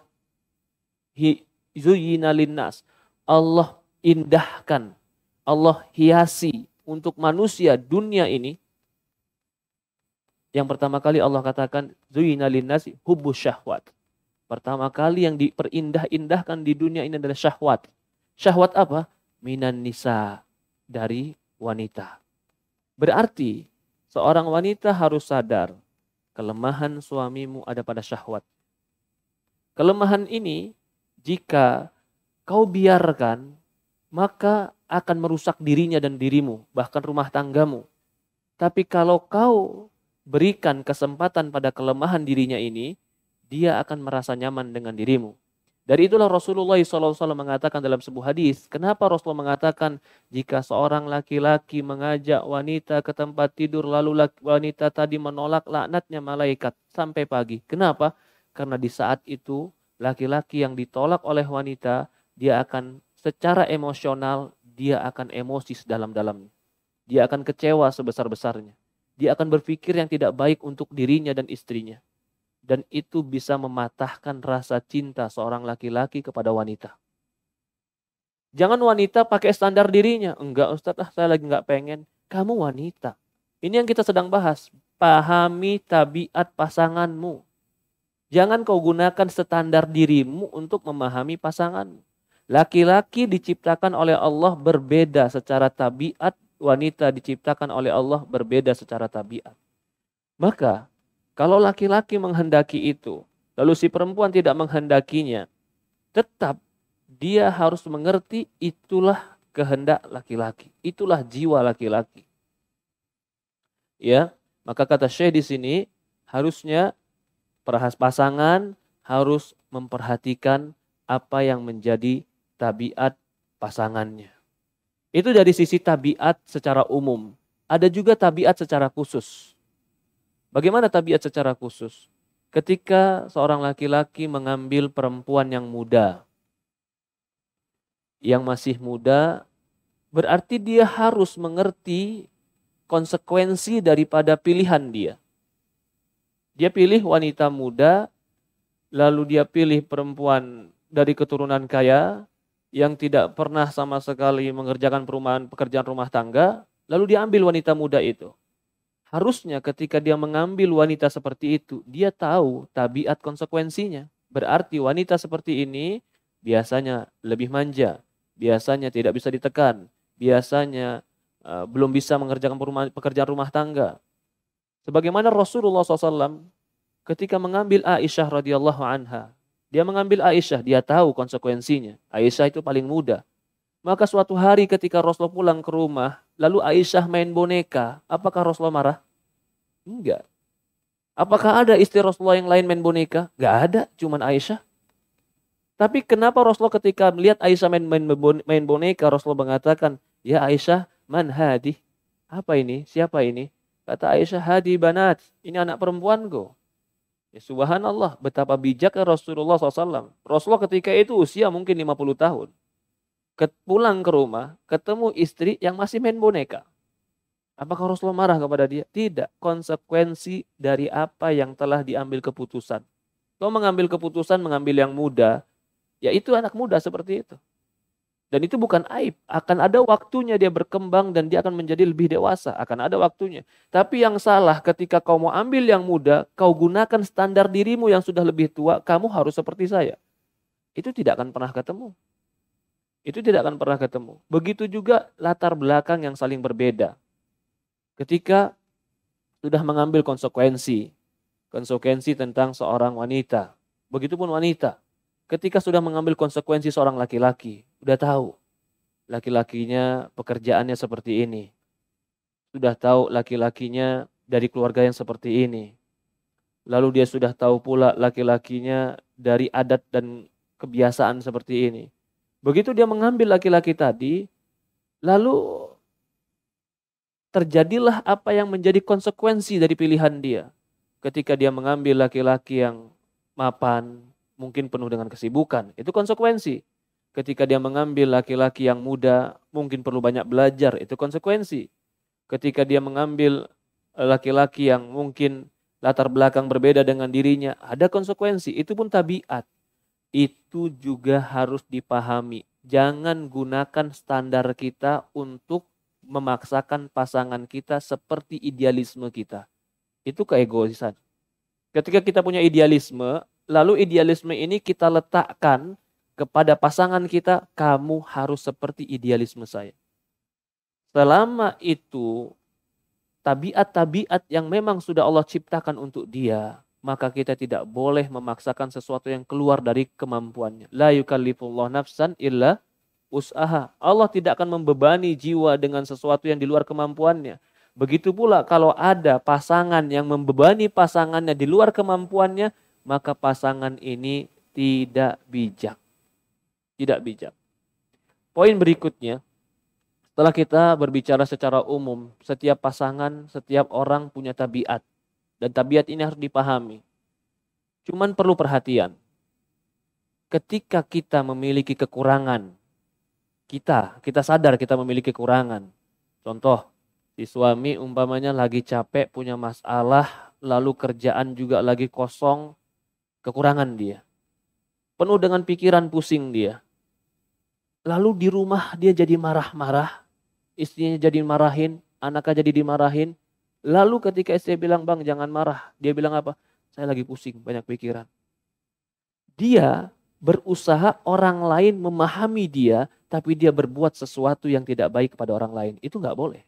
zuyyina linnas. Allah indahkan, Allah hiasi untuk manusia dunia ini yang pertama kali Allah katakan zuyina linnasi hubbus syahwat. Pertama kali yang diperindah-indahkan di dunia ini adalah syahwat. Syahwat apa? Minan nisa dari wanita. Berarti seorang wanita harus sadar kelemahan suamimu ada pada syahwat. Kelemahan ini jika kau biarkan maka akan merusak dirinya dan dirimu, bahkan rumah tanggamu. Tapi kalau kau berikan kesempatan pada kelemahan dirinya ini, dia akan merasa nyaman dengan dirimu. Dari itulah Rasulullah SAW mengatakan dalam sebuah hadis, kenapa Rasulullah mengatakan jika seorang laki-laki mengajak wanita ke tempat tidur lalu wanita tadi menolak laknatnya malaikat sampai pagi. Kenapa? Karena di saat itu laki-laki yang ditolak oleh wanita, dia akan secara emosional, dia akan emosi dalam-dalamnya. Dia akan kecewa sebesar-besarnya dia akan berpikir yang tidak baik untuk dirinya dan istrinya. Dan itu bisa mematahkan rasa cinta seorang laki-laki kepada wanita. Jangan wanita pakai standar dirinya. Enggak Ustaz, ah, saya lagi enggak pengen. Kamu wanita. Ini yang kita sedang bahas. Pahami tabiat pasanganmu. Jangan kau gunakan standar dirimu untuk memahami pasanganmu. Laki-laki diciptakan oleh Allah berbeda secara tabiat wanita diciptakan oleh Allah berbeda secara tabiat. Maka kalau laki-laki menghendaki itu, lalu si perempuan tidak menghendakinya, tetap dia harus mengerti itulah kehendak laki-laki, itulah jiwa laki-laki. Ya, maka kata Syekh di sini harusnya perhas pasangan harus memperhatikan apa yang menjadi tabiat pasangannya. Itu dari sisi tabiat secara umum. Ada juga tabiat secara khusus. Bagaimana tabiat secara khusus? Ketika seorang laki-laki mengambil perempuan yang muda, yang masih muda, berarti dia harus mengerti konsekuensi daripada pilihan dia. Dia pilih wanita muda, lalu dia pilih perempuan dari keturunan kaya, yang tidak pernah sama sekali mengerjakan perumahan pekerjaan rumah tangga, lalu diambil wanita muda itu. Harusnya ketika dia mengambil wanita seperti itu, dia tahu tabiat konsekuensinya. Berarti wanita seperti ini biasanya lebih manja, biasanya tidak bisa ditekan, biasanya e, belum bisa mengerjakan perumahan, pekerjaan rumah tangga. Sebagaimana Rasulullah SAW ketika mengambil Aisyah radhiyallahu anha dia mengambil Aisyah, dia tahu konsekuensinya. Aisyah itu paling muda. Maka suatu hari ketika Rasulullah pulang ke rumah, lalu Aisyah main boneka, apakah Rasulullah marah? Enggak. Apakah ada istri Rasulullah yang lain main boneka? Enggak ada, cuman Aisyah. Tapi kenapa Rasulullah ketika melihat Aisyah main, main, main boneka, Rasulullah mengatakan, Ya Aisyah, man hadi? Apa ini? Siapa ini? Kata Aisyah, hadi banat. Ini anak perempuanku. Ya subhanallah betapa bijaknya Rasulullah SAW. Rasulullah ketika itu usia mungkin 50 tahun. Pulang ke rumah ketemu istri yang masih main boneka. Apakah Rasulullah marah kepada dia? Tidak. Konsekuensi dari apa yang telah diambil keputusan. Kau mengambil keputusan mengambil yang muda, ya itu anak muda seperti itu. Dan itu bukan aib. Akan ada waktunya dia berkembang dan dia akan menjadi lebih dewasa. Akan ada waktunya. Tapi yang salah ketika kau mau ambil yang muda, kau gunakan standar dirimu yang sudah lebih tua, kamu harus seperti saya. Itu tidak akan pernah ketemu. Itu tidak akan pernah ketemu. Begitu juga latar belakang yang saling berbeda. Ketika sudah mengambil konsekuensi, konsekuensi tentang seorang wanita. Begitupun wanita ketika sudah mengambil konsekuensi seorang laki-laki, udah tahu laki-lakinya pekerjaannya seperti ini. Sudah tahu laki-lakinya dari keluarga yang seperti ini. Lalu dia sudah tahu pula laki-lakinya dari adat dan kebiasaan seperti ini. Begitu dia mengambil laki-laki tadi, lalu terjadilah apa yang menjadi konsekuensi dari pilihan dia. Ketika dia mengambil laki-laki yang mapan, mungkin penuh dengan kesibukan. Itu konsekuensi. Ketika dia mengambil laki-laki yang muda, mungkin perlu banyak belajar. Itu konsekuensi. Ketika dia mengambil eh, laki-laki yang mungkin latar belakang berbeda dengan dirinya, ada konsekuensi. Itu pun tabiat. Itu juga harus dipahami. Jangan gunakan standar kita untuk memaksakan pasangan kita seperti idealisme kita. Itu keegoisan. Ketika kita punya idealisme, Lalu idealisme ini kita letakkan kepada pasangan kita, kamu harus seperti idealisme saya. Selama itu tabiat-tabiat yang memang sudah Allah ciptakan untuk dia, maka kita tidak boleh memaksakan sesuatu yang keluar dari kemampuannya. La yukallifullah nafsan illa usaha. Allah tidak akan membebani jiwa dengan sesuatu yang di luar kemampuannya. Begitu pula kalau ada pasangan yang membebani pasangannya di luar kemampuannya, maka pasangan ini tidak bijak. Tidak bijak. Poin berikutnya, setelah kita berbicara secara umum, setiap pasangan, setiap orang punya tabiat. Dan tabiat ini harus dipahami. Cuman perlu perhatian. Ketika kita memiliki kekurangan, kita, kita sadar kita memiliki kekurangan. Contoh, si suami umpamanya lagi capek, punya masalah, lalu kerjaan juga lagi kosong, kekurangan dia. Penuh dengan pikiran pusing dia. Lalu di rumah dia jadi marah-marah, istrinya jadi marahin, anaknya jadi dimarahin. Lalu ketika istri bilang, bang jangan marah. Dia bilang apa? Saya lagi pusing, banyak pikiran. Dia berusaha orang lain memahami dia, tapi dia berbuat sesuatu yang tidak baik kepada orang lain. Itu nggak boleh.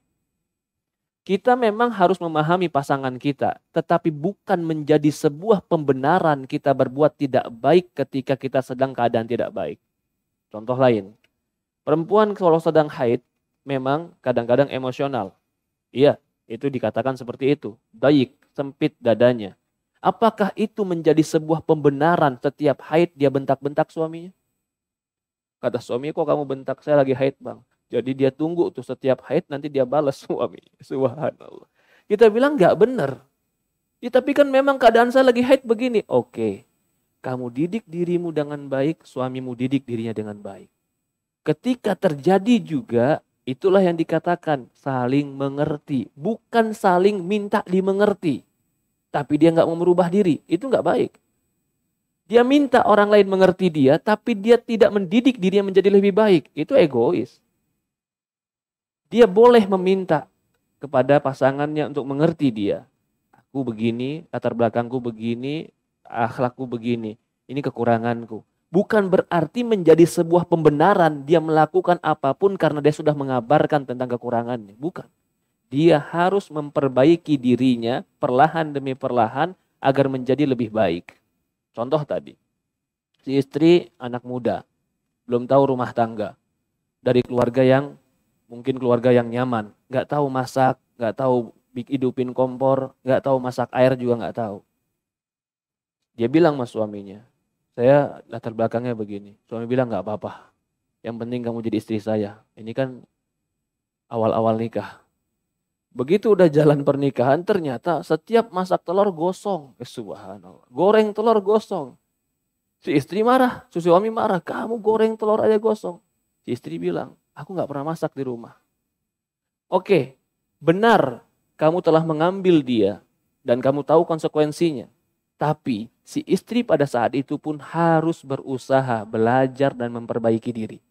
Kita memang harus memahami pasangan kita, tetapi bukan menjadi sebuah pembenaran kita berbuat tidak baik ketika kita sedang keadaan tidak baik. Contoh lain, perempuan kalau sedang haid memang kadang-kadang emosional. Iya, itu dikatakan seperti itu. Baik, sempit dadanya. Apakah itu menjadi sebuah pembenaran setiap haid dia bentak-bentak suaminya? Kata suami, kok kamu bentak? Saya lagi haid bang. Jadi dia tunggu tuh setiap haid nanti dia balas suami. Subhanallah. Kita bilang nggak benar. Ya, tapi kan memang keadaan saya lagi haid begini. Oke. Kamu didik dirimu dengan baik, suamimu didik dirinya dengan baik. Ketika terjadi juga, itulah yang dikatakan saling mengerti. Bukan saling minta dimengerti. Tapi dia nggak mau merubah diri. Itu nggak baik. Dia minta orang lain mengerti dia, tapi dia tidak mendidik dirinya menjadi lebih baik. Itu egois. Dia boleh meminta kepada pasangannya untuk mengerti dia. Aku begini, latar belakangku begini, akhlakku begini. Ini kekuranganku. Bukan berarti menjadi sebuah pembenaran dia melakukan apapun karena dia sudah mengabarkan tentang kekurangannya. Bukan. Dia harus memperbaiki dirinya perlahan demi perlahan agar menjadi lebih baik. Contoh tadi, si istri anak muda, belum tahu rumah tangga, dari keluarga yang mungkin keluarga yang nyaman, nggak tahu masak, nggak tahu hidupin kompor, nggak tahu masak air juga nggak tahu. Dia bilang mas suaminya, saya latar belakangnya begini. Suami bilang nggak apa-apa, yang penting kamu jadi istri saya. Ini kan awal-awal nikah. Begitu udah jalan pernikahan, ternyata setiap masak telur gosong. Eh, subhanallah. Goreng telur gosong. Si istri marah, si suami marah. Kamu goreng telur aja gosong. Si istri bilang, Aku nggak pernah masak di rumah. Oke, benar kamu telah mengambil dia dan kamu tahu konsekuensinya. Tapi si istri pada saat itu pun harus berusaha belajar dan memperbaiki diri.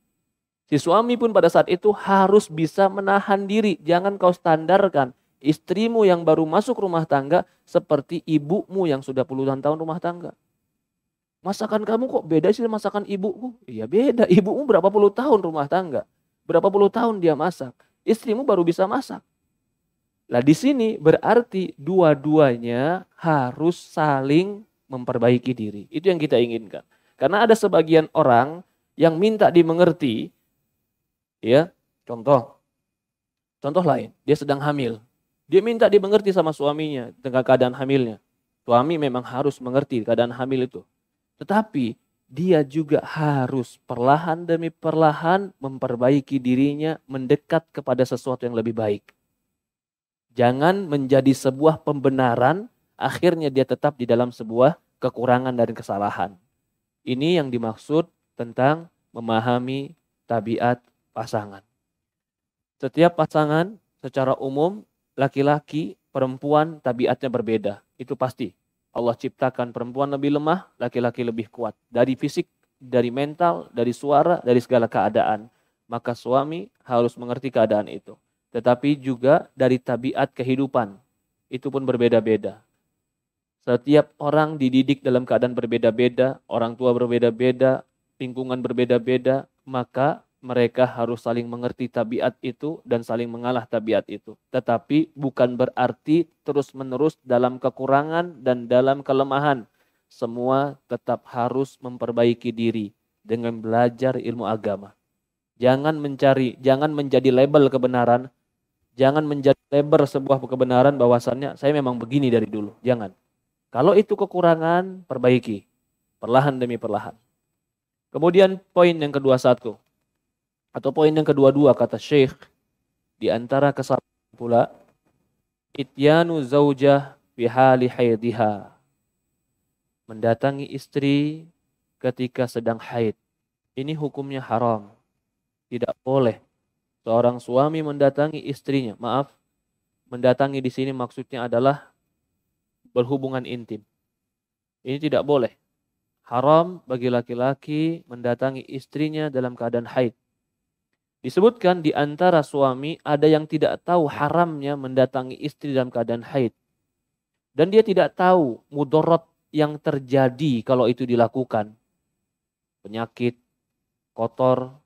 Si suami pun pada saat itu harus bisa menahan diri. Jangan kau standarkan istrimu yang baru masuk rumah tangga seperti ibumu yang sudah puluhan tahun rumah tangga. Masakan kamu kok beda sih masakan ibuku? Iya beda, ibumu berapa puluh tahun rumah tangga. Berapa puluh tahun dia masak. Istrimu baru bisa masak. lah di sini berarti dua-duanya harus saling memperbaiki diri. Itu yang kita inginkan. Karena ada sebagian orang yang minta dimengerti, ya contoh, contoh lain, dia sedang hamil. Dia minta dimengerti sama suaminya tentang keadaan hamilnya. Suami memang harus mengerti keadaan hamil itu. Tetapi dia juga harus perlahan demi perlahan memperbaiki dirinya mendekat kepada sesuatu yang lebih baik. Jangan menjadi sebuah pembenaran, akhirnya dia tetap di dalam sebuah kekurangan dan kesalahan. Ini yang dimaksud tentang memahami tabiat pasangan. Setiap pasangan secara umum laki-laki, perempuan tabiatnya berbeda, itu pasti Allah ciptakan perempuan lebih lemah, laki-laki lebih kuat. Dari fisik, dari mental, dari suara, dari segala keadaan. Maka suami harus mengerti keadaan itu. Tetapi juga dari tabiat kehidupan. Itu pun berbeda-beda. Setiap orang dididik dalam keadaan berbeda-beda, orang tua berbeda-beda, lingkungan berbeda-beda, maka mereka harus saling mengerti tabiat itu dan saling mengalah tabiat itu. Tetapi bukan berarti terus-menerus dalam kekurangan dan dalam kelemahan. Semua tetap harus memperbaiki diri dengan belajar ilmu agama. Jangan mencari, jangan menjadi label kebenaran. Jangan menjadi label sebuah kebenaran bahwasannya saya memang begini dari dulu. Jangan. Kalau itu kekurangan, perbaiki. Perlahan demi perlahan. Kemudian poin yang kedua satu atau poin yang kedua-dua kata Syekh di antara kesalahan pula ityanu zaujah bihali haidha mendatangi istri ketika sedang haid. Ini hukumnya haram. Tidak boleh seorang suami mendatangi istrinya. Maaf, mendatangi di sini maksudnya adalah berhubungan intim. Ini tidak boleh. Haram bagi laki-laki mendatangi istrinya dalam keadaan haid. Disebutkan di antara suami ada yang tidak tahu haramnya mendatangi istri dalam keadaan haid. Dan dia tidak tahu mudorot yang terjadi kalau itu dilakukan. Penyakit, kotor,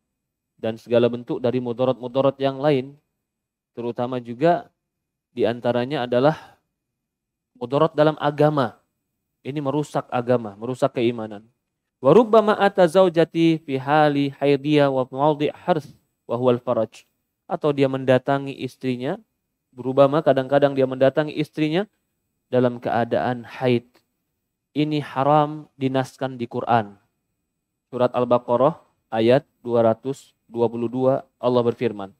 dan segala bentuk dari mudorot-mudorot yang lain. Terutama juga di antaranya adalah mudorot dalam agama. Ini merusak agama, merusak keimanan. Warubbama ata zaujati fi hali haidiyah wa mawdi' wahwal faraj atau dia mendatangi istrinya berubah mah kadang-kadang dia mendatangi istrinya dalam keadaan haid ini haram dinaskan di Quran surat al-baqarah ayat 222 Allah berfirman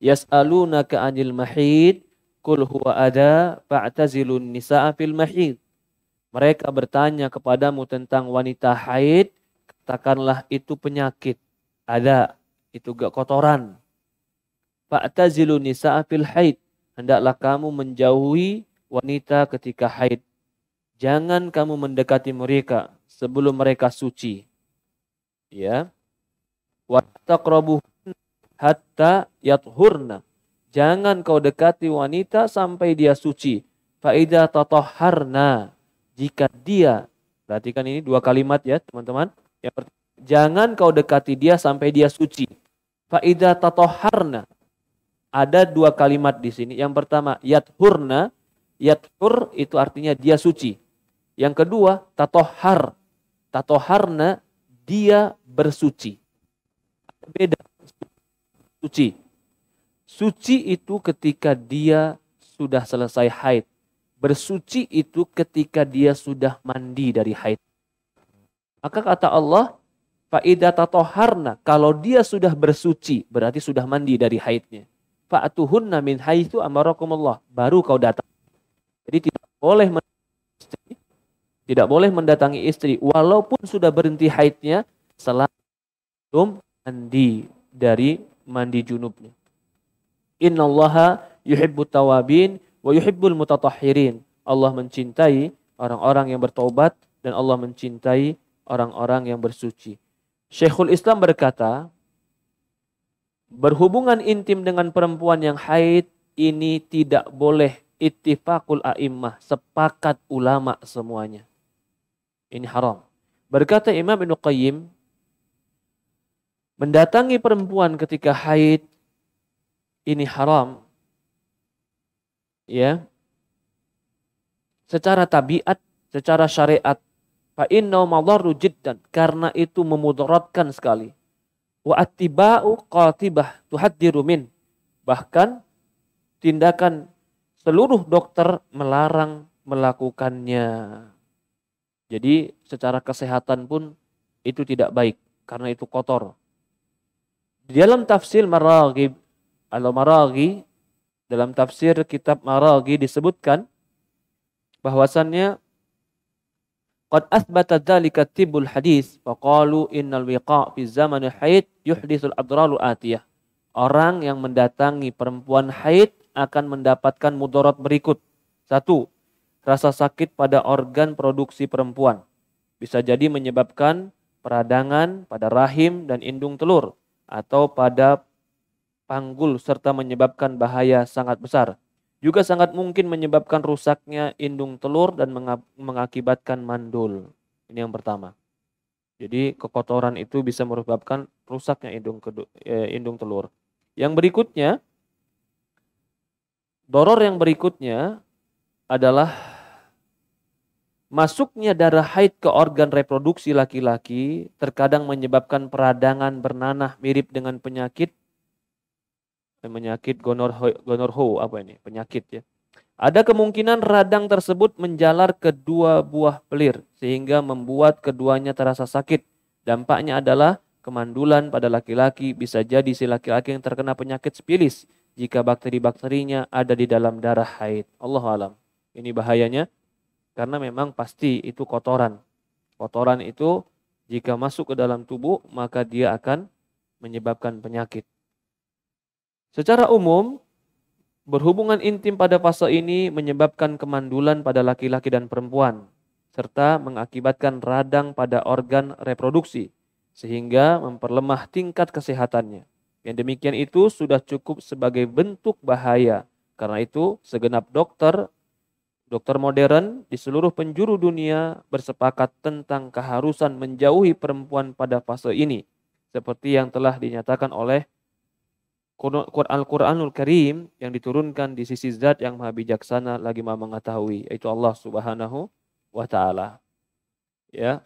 yas'alunaka 'anil mahid kul huwa ada fa'tazilun nisa'a fil mahid mereka bertanya kepadamu tentang wanita haid katakanlah itu penyakit ada itu gak kotoran. Fa'tazilu nisa'a fil haid. Hendaklah kamu menjauhi wanita ketika haid. Jangan kamu mendekati mereka sebelum mereka suci. Ya. Wa hatta yathurna. Jangan kau dekati wanita sampai dia suci. Faida tatoharna. Jika dia, perhatikan ini dua kalimat ya teman-teman. Yang pertama, jangan kau dekati dia sampai dia suci. Faida tatoharna. Ada dua kalimat di sini. Yang pertama, yathurna. Yathur itu artinya dia suci. Yang kedua, tatohar. Tatoharna, dia bersuci. Beda. Suci. Suci itu ketika dia sudah selesai haid. Bersuci itu ketika dia sudah mandi dari haid. Maka kata Allah, Fa'idha tatoharna, kalau dia sudah bersuci, berarti sudah mandi dari haidnya. Fa'atuhunna min haithu amarakumullah, baru kau datang. Jadi tidak boleh mendatangi istri, tidak boleh mendatangi istri, walaupun sudah berhenti haidnya, selama belum mandi dari mandi junubnya. Innallaha yuhibbut tawabin wa yuhibbul mutatahhirin. Allah mencintai orang-orang yang bertobat dan Allah mencintai orang-orang yang bersuci. Syekhul Islam berkata, berhubungan intim dengan perempuan yang haid ini tidak boleh ittifakul a'immah, sepakat ulama semuanya. Ini haram. Berkata Imam Ibn Qayyim, mendatangi perempuan ketika haid ini haram. Ya. Secara tabiat, secara syariat Fa inna madarru jiddan karena itu memudaratkan sekali. Wa attiba'u qatibah tuhaddiru min. Bahkan tindakan seluruh dokter melarang melakukannya. Jadi secara kesehatan pun itu tidak baik karena itu kotor. Di dalam tafsir Maraghi atau Maraghi dalam tafsir kitab Maraghi disebutkan bahwasannya Qad asbata dzalika tibul hadis faqalu innal wiqa fi zamani haid yuhditsul adrarul atiyah. Orang yang mendatangi perempuan haid akan mendapatkan mudarat berikut. Satu, rasa sakit pada organ produksi perempuan. Bisa jadi menyebabkan peradangan pada rahim dan indung telur atau pada panggul serta menyebabkan bahaya sangat besar juga sangat mungkin menyebabkan rusaknya indung telur dan mengakibatkan mandul. Ini yang pertama. Jadi kekotoran itu bisa menyebabkan rusaknya indung eh, indung telur. Yang berikutnya doror yang berikutnya adalah masuknya darah haid ke organ reproduksi laki-laki terkadang menyebabkan peradangan bernanah mirip dengan penyakit penyakit gonorho, gonorho apa ini penyakit ya. Ada kemungkinan radang tersebut menjalar kedua buah pelir sehingga membuat keduanya terasa sakit. Dampaknya adalah kemandulan pada laki-laki bisa jadi si laki-laki yang terkena penyakit spilis jika bakteri-bakterinya ada di dalam darah haid. Allah alam. Ini bahayanya karena memang pasti itu kotoran. Kotoran itu jika masuk ke dalam tubuh maka dia akan menyebabkan penyakit. Secara umum, berhubungan intim pada fase ini menyebabkan kemandulan pada laki-laki dan perempuan, serta mengakibatkan radang pada organ reproduksi, sehingga memperlemah tingkat kesehatannya. Yang demikian itu sudah cukup sebagai bentuk bahaya. Karena itu, segenap dokter Dokter modern di seluruh penjuru dunia bersepakat tentang keharusan menjauhi perempuan pada fase ini, seperti yang telah dinyatakan oleh Al-Quranul Karim yang diturunkan di sisi zat yang maha bijaksana lagi maha mengetahui, yaitu Allah subhanahu wa ta'ala. Ya.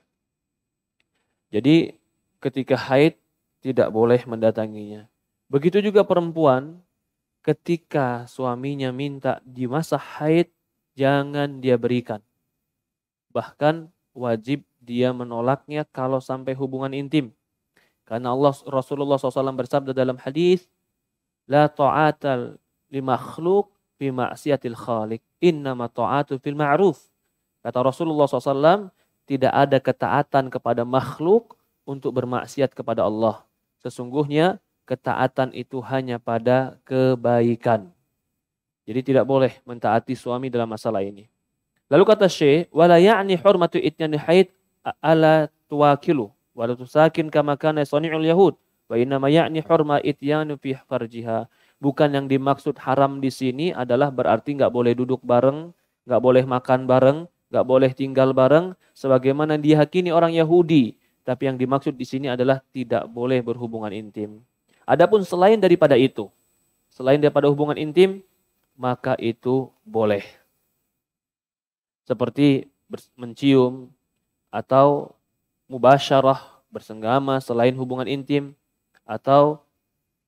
Jadi ketika haid tidak boleh mendatanginya. Begitu juga perempuan ketika suaminya minta di masa haid jangan dia berikan. Bahkan wajib dia menolaknya kalau sampai hubungan intim. Karena Allah Rasulullah SAW bersabda dalam hadis, la ta'atal li makhluk bi ma'siyatil khaliq. Innama ta'atu fil ma'ruf. Kata Rasulullah SAW, tidak ada ketaatan kepada makhluk untuk bermaksiat kepada Allah. Sesungguhnya ketaatan itu hanya pada kebaikan. Jadi tidak boleh mentaati suami dalam masalah ini. Lalu kata Syekh, wala ya'ni hurmatu itnyani haid ala tuwakilu wala tusakin kama kana yahud. Wa innama ya'ni hurma ityanu fi farjiha. Bukan yang dimaksud haram di sini adalah berarti nggak boleh duduk bareng, nggak boleh makan bareng, nggak boleh tinggal bareng sebagaimana diyakini orang Yahudi. Tapi yang dimaksud di sini adalah tidak boleh berhubungan intim. Adapun selain daripada itu, selain daripada hubungan intim, maka itu boleh. Seperti mencium atau mubasyarah bersenggama selain hubungan intim atau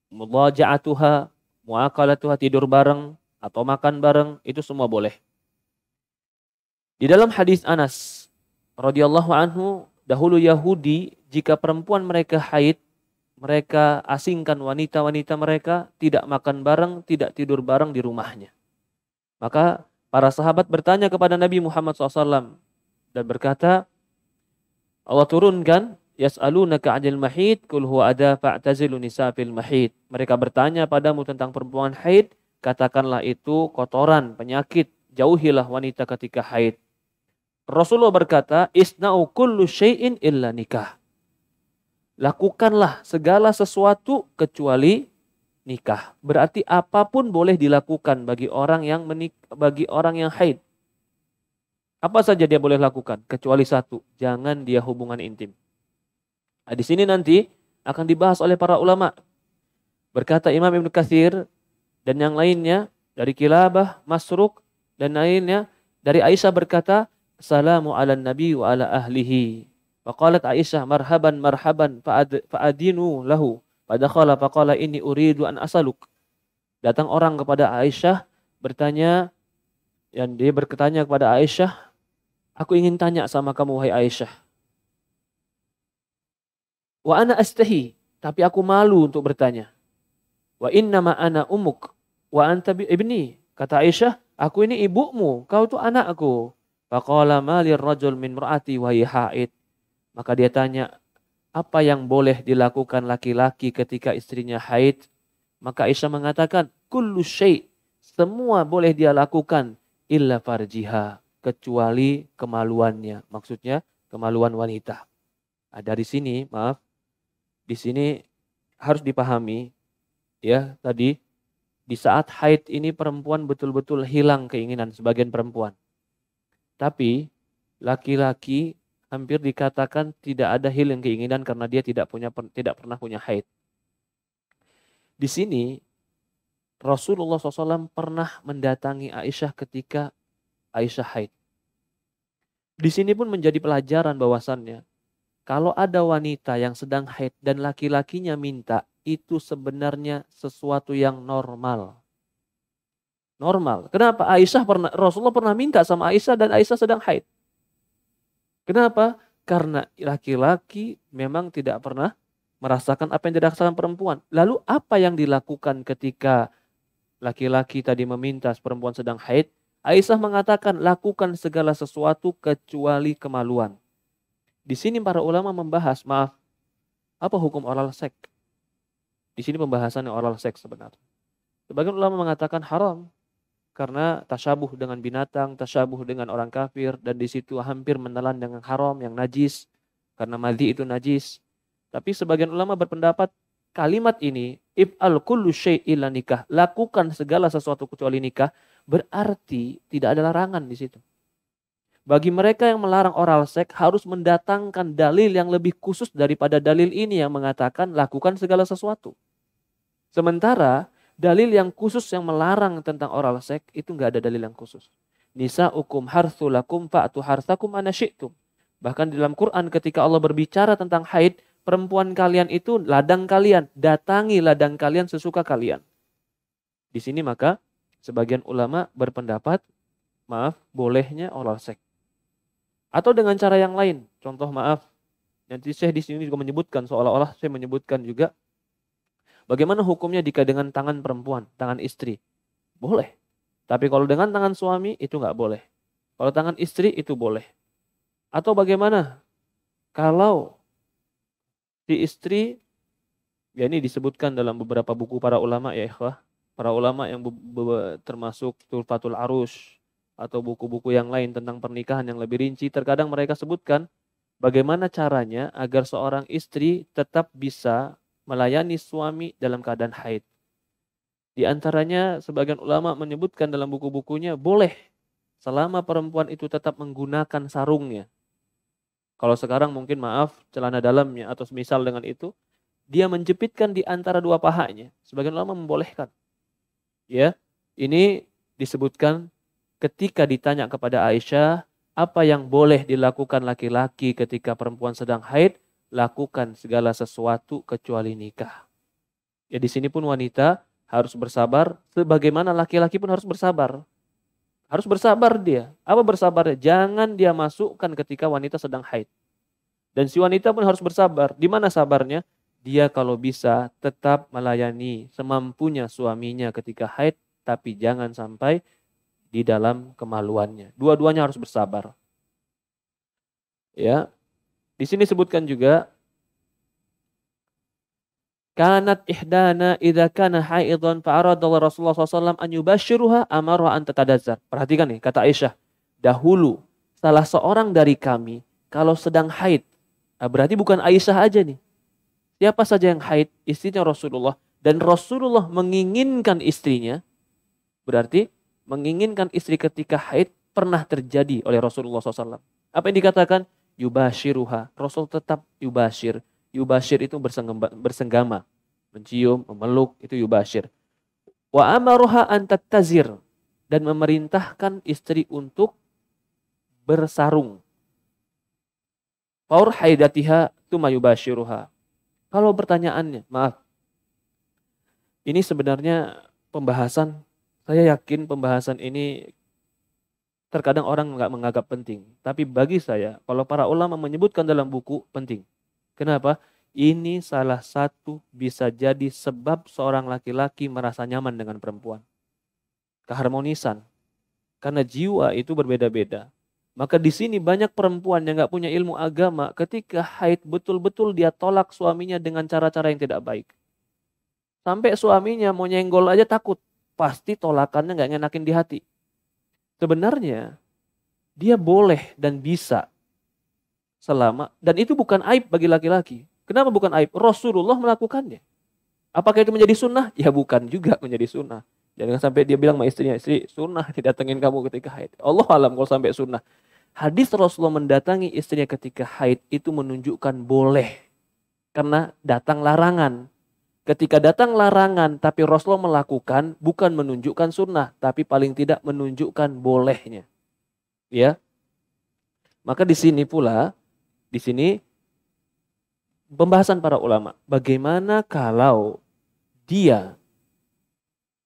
mudhaja'atuha, muakalatuha tidur bareng atau makan bareng itu semua boleh. Di dalam hadis Anas radhiyallahu anhu dahulu Yahudi jika perempuan mereka haid mereka asingkan wanita-wanita mereka tidak makan bareng, tidak tidur bareng di rumahnya. Maka para sahabat bertanya kepada Nabi Muhammad SAW dan berkata, Allah turunkan Yas'alunaka 'anil mahid qul huwa ada fa'tazilu nisa fil mahid. Mereka bertanya padamu tentang perempuan haid, katakanlah itu kotoran, penyakit, jauhilah wanita ketika haid. Rasulullah berkata, "Isna'u kullu syai'in illa nikah." Lakukanlah segala sesuatu kecuali nikah. Berarti apapun boleh dilakukan bagi orang yang menik bagi orang yang haid. Apa saja dia boleh lakukan kecuali satu, jangan dia hubungan intim. Nah, di sini nanti akan dibahas oleh para ulama. Berkata Imam Ibn Kathir dan yang lainnya dari Kilabah, Masruk dan lainnya dari Aisyah berkata, Salamu ala nabi wa ala ahlihi. Faqalat Aisyah marhaban marhaban fa'ad, fa'adinu lahu. Padakhala faqala ini uridu an asaluk. Datang orang kepada Aisyah bertanya, yang dia bertanya kepada Aisyah, aku ingin tanya sama kamu wahai Aisyah. Wa ana astahi, tapi aku malu untuk bertanya. Wa ma ana umuk, wa anta ibni. Kata Aisyah, aku ini ibumu, kau itu anakku. Faqala malir rajul min mur'ati wa haid. Maka dia tanya, apa yang boleh dilakukan laki-laki ketika istrinya haid? Maka Aisyah mengatakan, kullu syai' semua boleh dia lakukan illa farjiha kecuali kemaluannya. Maksudnya kemaluan wanita. Nah, dari sini, maaf, di sini harus dipahami ya tadi di saat haid ini perempuan betul-betul hilang keinginan sebagian perempuan. Tapi laki-laki hampir dikatakan tidak ada hilang keinginan karena dia tidak punya tidak pernah punya haid. Di sini Rasulullah SAW pernah mendatangi Aisyah ketika Aisyah haid. Di sini pun menjadi pelajaran bahwasannya kalau ada wanita yang sedang haid dan laki-lakinya minta, itu sebenarnya sesuatu yang normal. Normal. Kenapa? Aisyah pernah Rasulullah pernah minta sama Aisyah dan Aisyah sedang haid. Kenapa? Karena laki-laki memang tidak pernah merasakan apa yang dirasakan perempuan. Lalu apa yang dilakukan ketika laki-laki tadi meminta perempuan sedang haid? Aisyah mengatakan lakukan segala sesuatu kecuali kemaluan. Di sini para ulama membahas, maaf, apa hukum oral seks? Di sini pembahasan oral seks sebenarnya. Sebagian ulama mengatakan haram karena tasabuh dengan binatang, tasabuh dengan orang kafir dan di situ hampir menelan dengan haram yang najis karena madhi itu najis. Tapi sebagian ulama berpendapat kalimat ini al kullu nikah, lakukan segala sesuatu kecuali nikah berarti tidak ada larangan di situ. Bagi mereka yang melarang oral seks harus mendatangkan dalil yang lebih khusus daripada dalil ini yang mengatakan lakukan segala sesuatu. Sementara dalil yang khusus yang melarang tentang oral seks itu nggak ada dalil yang khusus. Nisa ukum harthulakum fa'atu harthakum anasyiktum. Bahkan dalam Quran ketika Allah berbicara tentang haid, perempuan kalian itu ladang kalian, datangi ladang kalian sesuka kalian. Di sini maka sebagian ulama berpendapat, maaf, bolehnya oral seks. Atau dengan cara yang lain. Contoh maaf, nanti saya di sini juga menyebutkan seolah-olah saya menyebutkan juga bagaimana hukumnya jika dengan tangan perempuan, tangan istri. Boleh. Tapi kalau dengan tangan suami itu nggak boleh. Kalau tangan istri itu boleh. Atau bagaimana kalau si istri ya ini disebutkan dalam beberapa buku para ulama ya ikhwah, para ulama yang termasuk Tulfatul arus atau buku-buku yang lain tentang pernikahan yang lebih rinci, terkadang mereka sebutkan bagaimana caranya agar seorang istri tetap bisa melayani suami dalam keadaan haid. Di antaranya sebagian ulama menyebutkan dalam buku-bukunya boleh selama perempuan itu tetap menggunakan sarungnya. Kalau sekarang mungkin maaf celana dalamnya atau semisal dengan itu dia menjepitkan di antara dua pahanya. Sebagian ulama membolehkan. Ya, ini disebutkan ketika ditanya kepada Aisyah, apa yang boleh dilakukan laki-laki ketika perempuan sedang haid, lakukan segala sesuatu kecuali nikah. Ya di sini pun wanita harus bersabar, sebagaimana laki-laki pun harus bersabar. Harus bersabar dia. Apa bersabarnya? Jangan dia masukkan ketika wanita sedang haid. Dan si wanita pun harus bersabar. Di mana sabarnya? Dia kalau bisa tetap melayani semampunya suaminya ketika haid, tapi jangan sampai di dalam kemaluannya. Dua-duanya harus bersabar. Ya. Di sini sebutkan juga kanat ihdana idza kana haidun fa arada Rasulullah SAW an yubashshiruha amara an tatadazzar. Perhatikan nih kata Aisyah, dahulu salah seorang dari kami kalau sedang haid. Nah, berarti bukan Aisyah aja nih. Siapa saja yang haid, istrinya Rasulullah dan Rasulullah menginginkan istrinya, berarti menginginkan istri ketika haid pernah terjadi oleh Rasulullah SAW. Apa yang dikatakan? Yubashiruha. Rasul tetap yubashir. Yubashir itu bersenggama. Mencium, memeluk, itu yubashir. Wa amaruha antatazir. Dan memerintahkan istri untuk bersarung. Faur haidatiha tuma yubashiruha. Kalau pertanyaannya, maaf. Ini sebenarnya pembahasan saya yakin pembahasan ini terkadang orang nggak menganggap penting. Tapi bagi saya, kalau para ulama menyebutkan dalam buku, penting. Kenapa? Ini salah satu bisa jadi sebab seorang laki-laki merasa nyaman dengan perempuan. Keharmonisan. Karena jiwa itu berbeda-beda. Maka di sini banyak perempuan yang nggak punya ilmu agama ketika haid betul-betul dia tolak suaminya dengan cara-cara yang tidak baik. Sampai suaminya mau nyenggol aja takut pasti tolakannya nggak ngenakin di hati. Sebenarnya dia boleh dan bisa selama dan itu bukan aib bagi laki-laki. Kenapa bukan aib? Rasulullah melakukannya. Apakah itu menjadi sunnah? Ya bukan juga menjadi sunnah. Jangan sampai dia bilang sama istrinya, istri sunnah didatengin kamu ketika haid. Allah alam kalau sampai sunnah. Hadis Rasulullah mendatangi istrinya ketika haid itu menunjukkan boleh. Karena datang larangan. Ketika datang larangan tapi Rasulullah melakukan bukan menunjukkan sunnah tapi paling tidak menunjukkan bolehnya. Ya. Maka di sini pula di sini pembahasan para ulama bagaimana kalau dia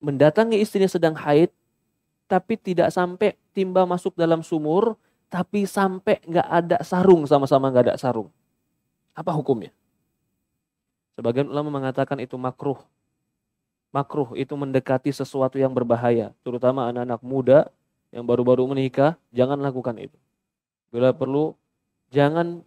mendatangi istrinya sedang haid tapi tidak sampai timba masuk dalam sumur tapi sampai nggak ada sarung sama-sama nggak ada sarung apa hukumnya Sebagian ulama mengatakan itu makruh. Makruh itu mendekati sesuatu yang berbahaya, terutama anak-anak muda yang baru-baru menikah, jangan lakukan itu. Bila perlu, jangan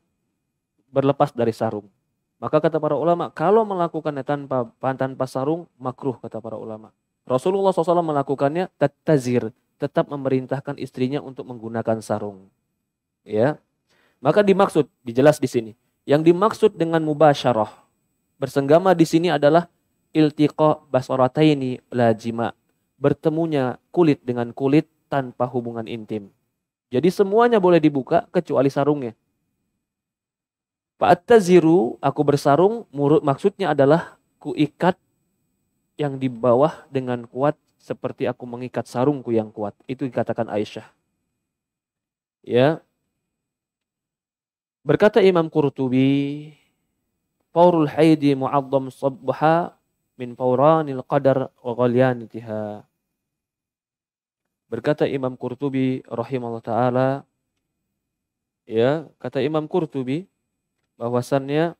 berlepas dari sarung. Maka kata para ulama, kalau melakukannya tanpa tanpa sarung, makruh kata para ulama. Rasulullah SAW melakukannya tetazir, tetap memerintahkan istrinya untuk menggunakan sarung. Ya, maka dimaksud, dijelas di sini. Yang dimaksud dengan mubah mubasyarah, Bersenggama di sini adalah iltiqo basorataini lajima lajima Bertemunya kulit dengan kulit tanpa hubungan intim. Jadi semuanya boleh dibuka kecuali sarungnya. Pak Taziru, aku bersarung, murut maksudnya adalah kuikat yang di bawah dengan kuat seperti aku mengikat sarungku yang kuat. Itu dikatakan Aisyah. Ya. Berkata Imam Qurtubi, Paurul haidi mu'azzam sabbaha min pauranil qadar wa ghalyanitiha. Berkata Imam Qurtubi rahimahullah taala ya, kata Imam Qurtubi bahwasannya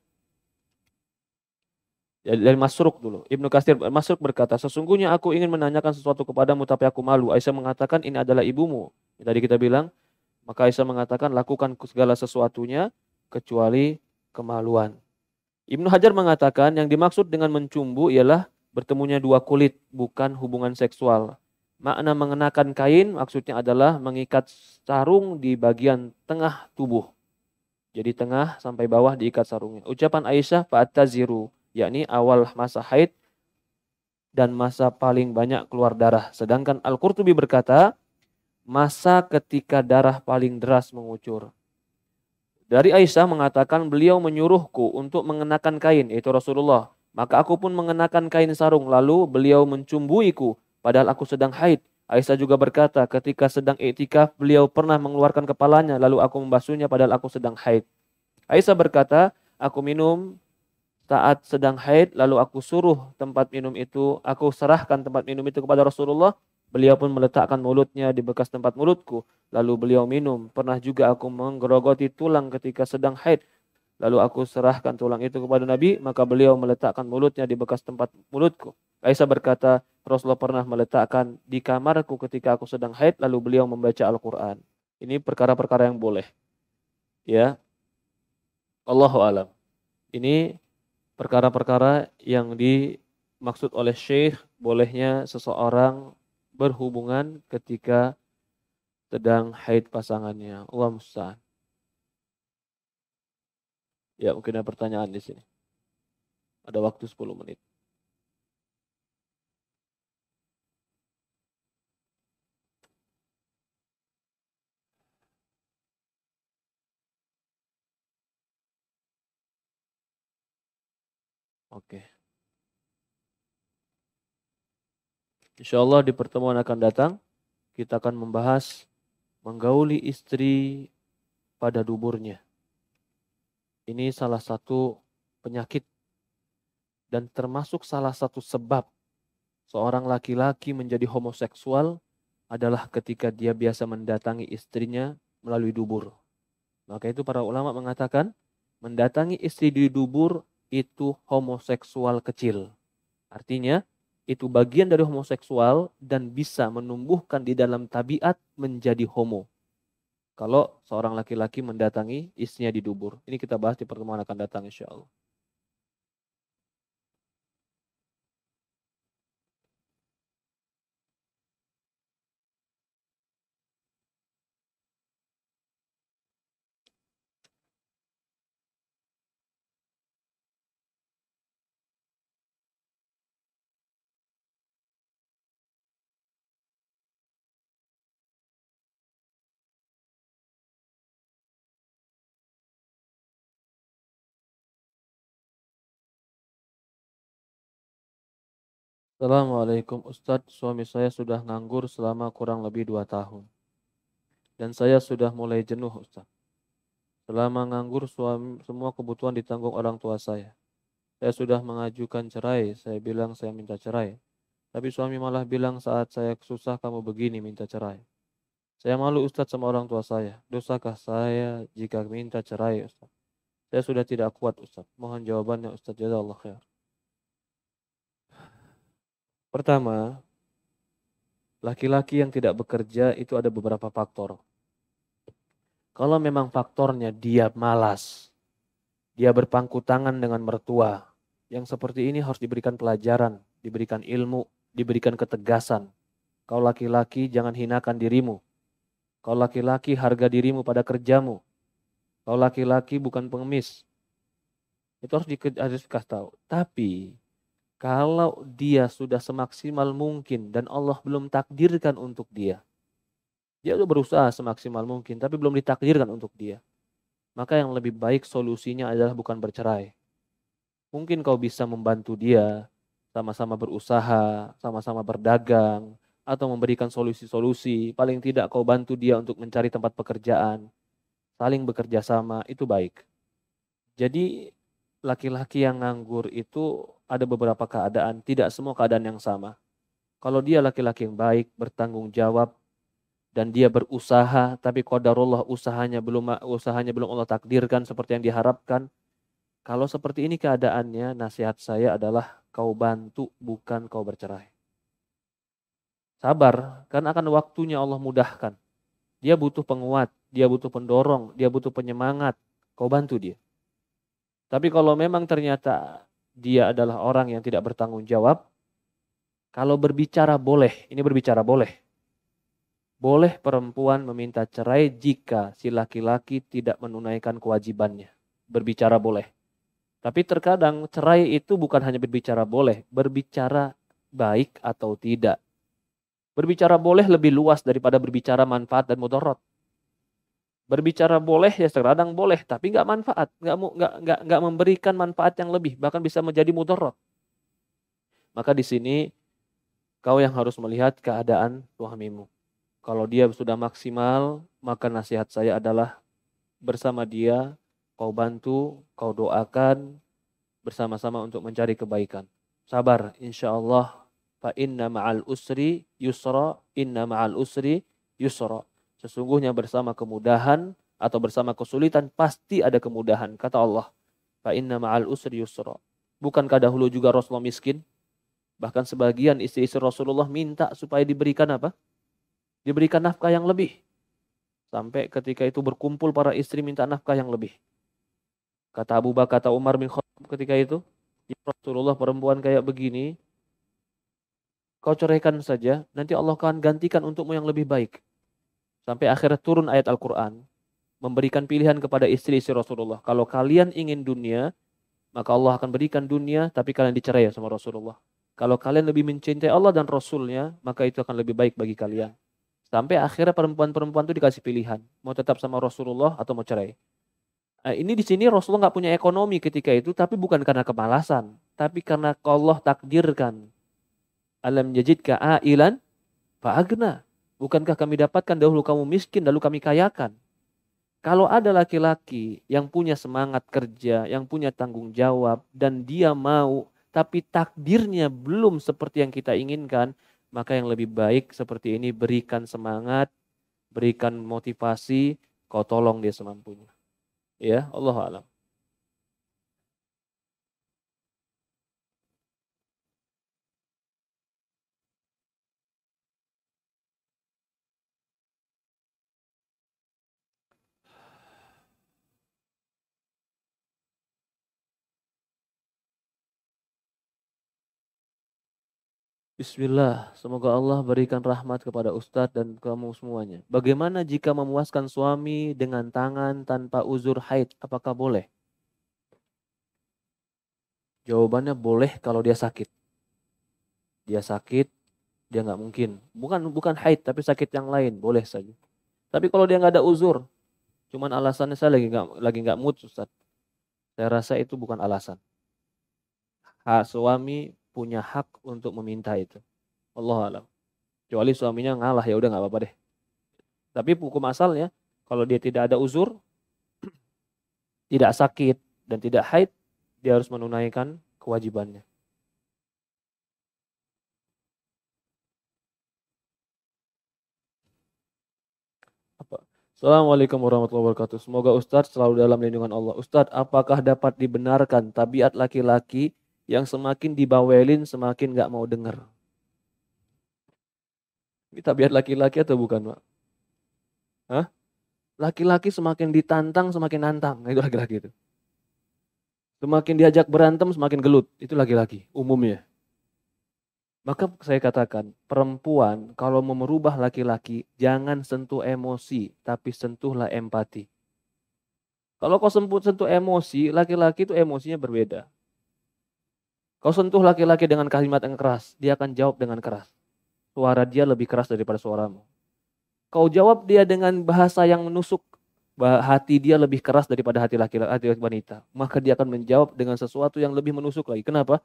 ya, dari Masruk dulu. Ibnu Kastir Masruk berkata, "Sesungguhnya aku ingin menanyakan sesuatu kepadamu tapi aku malu." Aisyah mengatakan, "Ini adalah ibumu." Ya, tadi kita bilang, maka Aisyah mengatakan, "Lakukan segala sesuatunya kecuali kemaluan." Ibnu Hajar mengatakan yang dimaksud dengan mencumbu ialah bertemunya dua kulit, bukan hubungan seksual. Makna mengenakan kain maksudnya adalah mengikat sarung di bagian tengah tubuh. Jadi tengah sampai bawah diikat sarungnya. Ucapan Aisyah ziru yakni awal masa haid dan masa paling banyak keluar darah. Sedangkan Al-Qurtubi berkata, masa ketika darah paling deras mengucur. Dari Aisyah mengatakan beliau menyuruhku untuk mengenakan kain, yaitu Rasulullah. Maka aku pun mengenakan kain sarung, lalu beliau mencumbuiku, padahal aku sedang haid. Aisyah juga berkata, ketika sedang iktikaf, beliau pernah mengeluarkan kepalanya, lalu aku membasuhnya, padahal aku sedang haid. Aisyah berkata, aku minum saat sedang haid, lalu aku suruh tempat minum itu, aku serahkan tempat minum itu kepada Rasulullah, Beliau pun meletakkan mulutnya di bekas tempat mulutku. Lalu beliau minum. Pernah juga aku menggerogoti tulang ketika sedang haid. Lalu aku serahkan tulang itu kepada Nabi, maka beliau meletakkan mulutnya di bekas tempat mulutku. Aisyah berkata, Rasulullah pernah meletakkan di kamarku ketika aku sedang haid, lalu beliau membaca Al-Quran. Ini perkara-perkara yang boleh. Ya. Allahu alam. Ini perkara-perkara yang dimaksud oleh Syekh bolehnya seseorang berhubungan ketika sedang haid pasangannya. Allah musta'an. Ya, mungkin ada pertanyaan di sini. Ada waktu 10 menit. Insya Allah di pertemuan akan datang, kita akan membahas menggauli istri pada duburnya. Ini salah satu penyakit dan termasuk salah satu sebab seorang laki-laki menjadi homoseksual adalah ketika dia biasa mendatangi istrinya melalui dubur. Maka itu para ulama mengatakan mendatangi istri di dubur itu homoseksual kecil. Artinya itu bagian dari homoseksual dan bisa menumbuhkan di dalam tabiat menjadi homo. Kalau seorang laki-laki mendatangi istrinya di dubur. Ini kita bahas di pertemuan akan datang insya Allah. Assalamualaikum Ustadz, suami saya sudah nganggur selama kurang lebih dua tahun. Dan saya sudah mulai jenuh Ustadz. Selama nganggur suami, semua kebutuhan ditanggung orang tua saya. Saya sudah mengajukan cerai, saya bilang saya minta cerai. Tapi suami malah bilang saat saya susah kamu begini minta cerai. Saya malu Ustadz sama orang tua saya. Dosakah saya jika minta cerai Ustadz? Saya sudah tidak kuat Ustadz. Mohon jawabannya Ustadz. Jazakallah khair. Pertama, laki-laki yang tidak bekerja itu ada beberapa faktor. Kalau memang faktornya dia malas, dia berpangku tangan dengan mertua, yang seperti ini harus diberikan pelajaran, diberikan ilmu, diberikan ketegasan. Kau laki-laki jangan hinakan dirimu. Kau laki-laki harga dirimu pada kerjamu. Kau laki-laki bukan pengemis. Itu harus dikasih tahu. Tapi kalau dia sudah semaksimal mungkin dan Allah belum takdirkan untuk dia. Dia sudah berusaha semaksimal mungkin tapi belum ditakdirkan untuk dia. Maka yang lebih baik solusinya adalah bukan bercerai. Mungkin kau bisa membantu dia sama-sama berusaha, sama-sama berdagang, atau memberikan solusi-solusi. Paling tidak kau bantu dia untuk mencari tempat pekerjaan. Saling bekerja sama, itu baik. Jadi laki-laki yang nganggur itu ada beberapa keadaan, tidak semua keadaan yang sama. Kalau dia laki-laki yang baik, bertanggung jawab, dan dia berusaha, tapi qadarullah usahanya belum usahanya belum Allah takdirkan seperti yang diharapkan. Kalau seperti ini keadaannya, nasihat saya adalah kau bantu, bukan kau bercerai. Sabar, karena akan waktunya Allah mudahkan. Dia butuh penguat, dia butuh pendorong, dia butuh penyemangat. Kau bantu dia. Tapi kalau memang ternyata dia adalah orang yang tidak bertanggung jawab. Kalau berbicara boleh, ini berbicara boleh. Boleh perempuan meminta cerai jika si laki-laki tidak menunaikan kewajibannya. Berbicara boleh. Tapi terkadang cerai itu bukan hanya berbicara boleh, berbicara baik atau tidak. Berbicara boleh lebih luas daripada berbicara manfaat dan mudarat berbicara boleh ya terkadang boleh tapi nggak manfaat nggak mau nggak nggak nggak memberikan manfaat yang lebih bahkan bisa menjadi mudorot maka di sini kau yang harus melihat keadaan suamimu kalau dia sudah maksimal maka nasihat saya adalah bersama dia kau bantu kau doakan bersama-sama untuk mencari kebaikan sabar insya Allah fa inna ma'al usri yusra inna ma'al usri yusra Sesungguhnya bersama kemudahan atau bersama kesulitan pasti ada kemudahan. Kata Allah, fa inna ma'al usri yusra. Bukankah dahulu juga Rasulullah miskin? Bahkan sebagian istri-istri Rasulullah minta supaya diberikan apa? Diberikan nafkah yang lebih. Sampai ketika itu berkumpul para istri minta nafkah yang lebih. Kata Abu Bakar, kata Umar bin Khattab ketika itu, ya Rasulullah perempuan kayak begini, kau ceraikan saja, nanti Allah akan gantikan untukmu yang lebih baik. Sampai akhirnya turun ayat Al-Quran, memberikan pilihan kepada istri-istri Rasulullah. Kalau kalian ingin dunia, maka Allah akan berikan dunia, tapi kalian dicerai ya sama Rasulullah. Kalau kalian lebih mencintai Allah dan Rasulnya, maka itu akan lebih baik bagi kalian. Sampai akhirnya perempuan-perempuan itu dikasih pilihan, mau tetap sama Rasulullah atau mau cerai. Nah, ini di sini Rasulullah nggak punya ekonomi ketika itu, tapi bukan karena kemalasan, tapi karena Allah takdirkan. Alam yajidka ailan fa'agna. Bukankah kami dapatkan dahulu kamu miskin, lalu kami kayakan? Kalau ada laki-laki yang punya semangat kerja, yang punya tanggung jawab, dan dia mau, tapi takdirnya belum seperti yang kita inginkan, maka yang lebih baik seperti ini berikan semangat, berikan motivasi, kau tolong dia semampunya. Ya, Allah alam. Bismillah, semoga Allah berikan rahmat kepada Ustadz dan kamu semuanya. Bagaimana jika memuaskan suami dengan tangan tanpa uzur haid? Apakah boleh? Jawabannya boleh kalau dia sakit. Dia sakit, dia nggak mungkin. Bukan bukan haid tapi sakit yang lain boleh saja. Tapi kalau dia nggak ada uzur, cuman alasannya saya lagi nggak lagi nggak mood Ustadz. Saya rasa itu bukan alasan. hak suami punya hak untuk meminta itu. Allah alam. Kecuali suaminya ngalah ya udah nggak apa-apa deh. Tapi hukum asalnya kalau dia tidak ada uzur, tidak sakit dan tidak haid, dia harus menunaikan kewajibannya. Assalamualaikum warahmatullahi wabarakatuh. Semoga Ustadz selalu dalam lindungan Allah. Ustadz, apakah dapat dibenarkan tabiat laki-laki yang semakin dibawelin semakin nggak mau dengar. Ini tabiat laki-laki atau bukan, Pak? Hah? Laki-laki semakin ditantang semakin nantang. Nah, itu laki-laki itu. Semakin diajak berantem semakin gelut. Itu laki-laki umumnya. Maka saya katakan, perempuan kalau mau merubah laki-laki, jangan sentuh emosi, tapi sentuhlah empati. Kalau kau sentuh emosi, laki-laki itu emosinya berbeda. Kau sentuh laki-laki dengan kalimat yang keras, dia akan jawab dengan keras. Suara dia lebih keras daripada suaramu. Kau jawab dia dengan bahasa yang menusuk, hati dia lebih keras daripada hati laki-laki, hati wanita. Maka dia akan menjawab dengan sesuatu yang lebih menusuk lagi. Kenapa?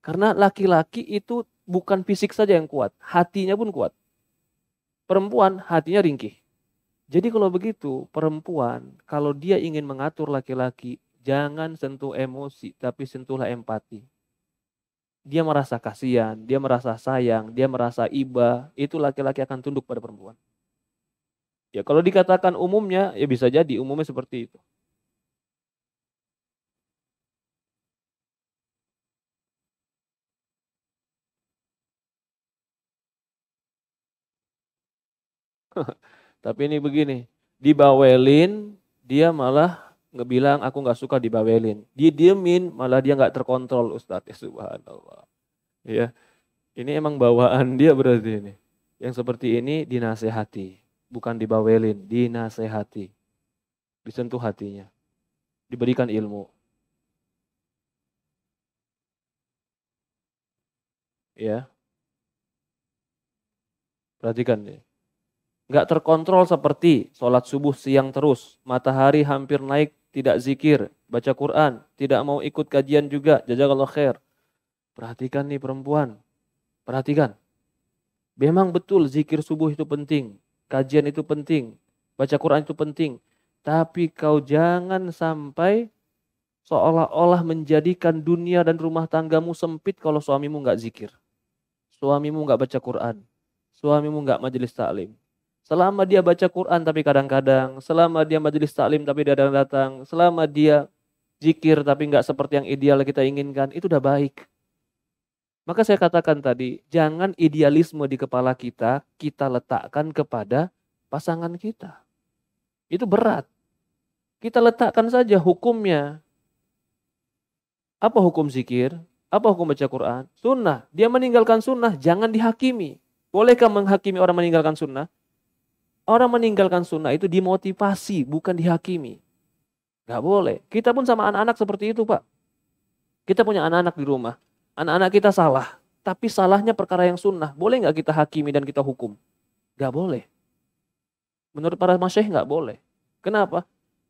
Karena laki-laki itu bukan fisik saja yang kuat, hatinya pun kuat. Perempuan hatinya ringkih. Jadi kalau begitu, perempuan kalau dia ingin mengatur laki-laki, jangan sentuh emosi, tapi sentuhlah empati dia merasa kasihan, dia merasa sayang, dia merasa iba, itu laki-laki akan tunduk pada perempuan. Ya kalau dikatakan umumnya, ya bisa jadi umumnya seperti itu. Tapi ini begini, dibawelin, dia malah ngebilang aku nggak suka dibawelin. dia diemin, malah dia nggak terkontrol Ustaz. Ya, subhanallah. Ya. Ini emang bawaan dia berarti ini. Yang seperti ini dinasehati, bukan dibawelin, dinasehati. Disentuh hatinya. Diberikan ilmu. Ya. Perhatikan nih Gak terkontrol seperti sholat subuh siang terus, matahari hampir naik tidak zikir, baca Quran, tidak mau ikut kajian juga, jazakallah khair. Perhatikan nih perempuan, perhatikan. Memang betul zikir subuh itu penting, kajian itu penting, baca Quran itu penting. Tapi kau jangan sampai seolah-olah menjadikan dunia dan rumah tanggamu sempit kalau suamimu nggak zikir. Suamimu nggak baca Quran. Suamimu nggak majelis taklim. Selama dia baca Quran tapi kadang-kadang, selama dia majelis taklim tapi dia datang-datang, selama dia zikir tapi nggak seperti yang ideal kita inginkan, itu udah baik. Maka saya katakan tadi, jangan idealisme di kepala kita, kita letakkan kepada pasangan kita. Itu berat. Kita letakkan saja hukumnya. Apa hukum zikir? Apa hukum baca Quran? Sunnah. Dia meninggalkan sunnah, jangan dihakimi. Bolehkah menghakimi orang meninggalkan sunnah? Orang meninggalkan sunnah itu dimotivasi, bukan dihakimi. Gak boleh. Kita pun sama anak-anak seperti itu, Pak. Kita punya anak-anak di rumah. Anak-anak kita salah. Tapi salahnya perkara yang sunnah. Boleh nggak kita hakimi dan kita hukum? Gak boleh. Menurut para masyaih nggak boleh. Kenapa?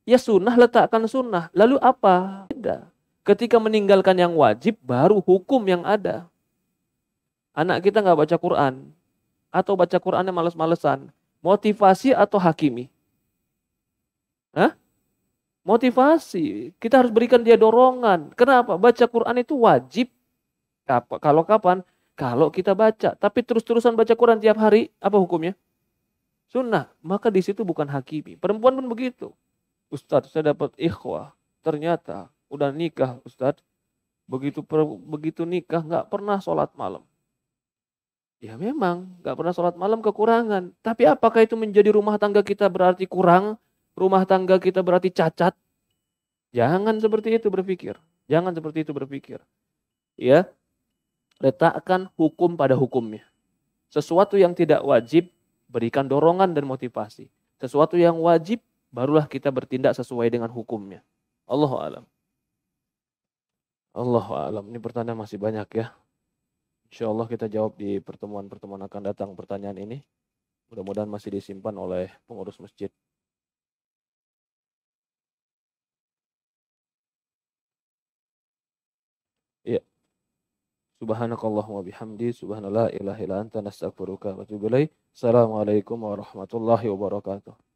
Ya sunnah letakkan sunnah. Lalu apa? Tidak. Ketika meninggalkan yang wajib, baru hukum yang ada. Anak kita nggak baca Quran. Atau baca Qurannya males-malesan Motivasi atau hakimi? Hah? Motivasi. Kita harus berikan dia dorongan. Kenapa? Baca Quran itu wajib. Kalau kapan? Kalau kita baca. Tapi terus-terusan baca Quran tiap hari, apa hukumnya? Sunnah. Maka di situ bukan hakimi. Perempuan pun begitu. Ustadz, saya dapat ikhwah. Ternyata udah nikah, Ustadz. Begitu begitu nikah nggak pernah sholat malam. Ya memang, gak pernah sholat malam kekurangan. Tapi apakah itu menjadi rumah tangga kita berarti kurang? Rumah tangga kita berarti cacat? Jangan seperti itu berpikir. Jangan seperti itu berpikir. Ya, letakkan hukum pada hukumnya. Sesuatu yang tidak wajib, berikan dorongan dan motivasi. Sesuatu yang wajib, barulah kita bertindak sesuai dengan hukumnya. Allah alam. Allah alam. Ini pertanyaan masih banyak ya. Insya Allah kita jawab di pertemuan-pertemuan akan datang pertanyaan ini. Mudah-mudahan masih disimpan oleh pengurus masjid. Ya. Subhanakallahumma bihamdi, subhanallah ilahi la anta nastaghfiruka wa atubu Assalamualaikum warahmatullahi wabarakatuh.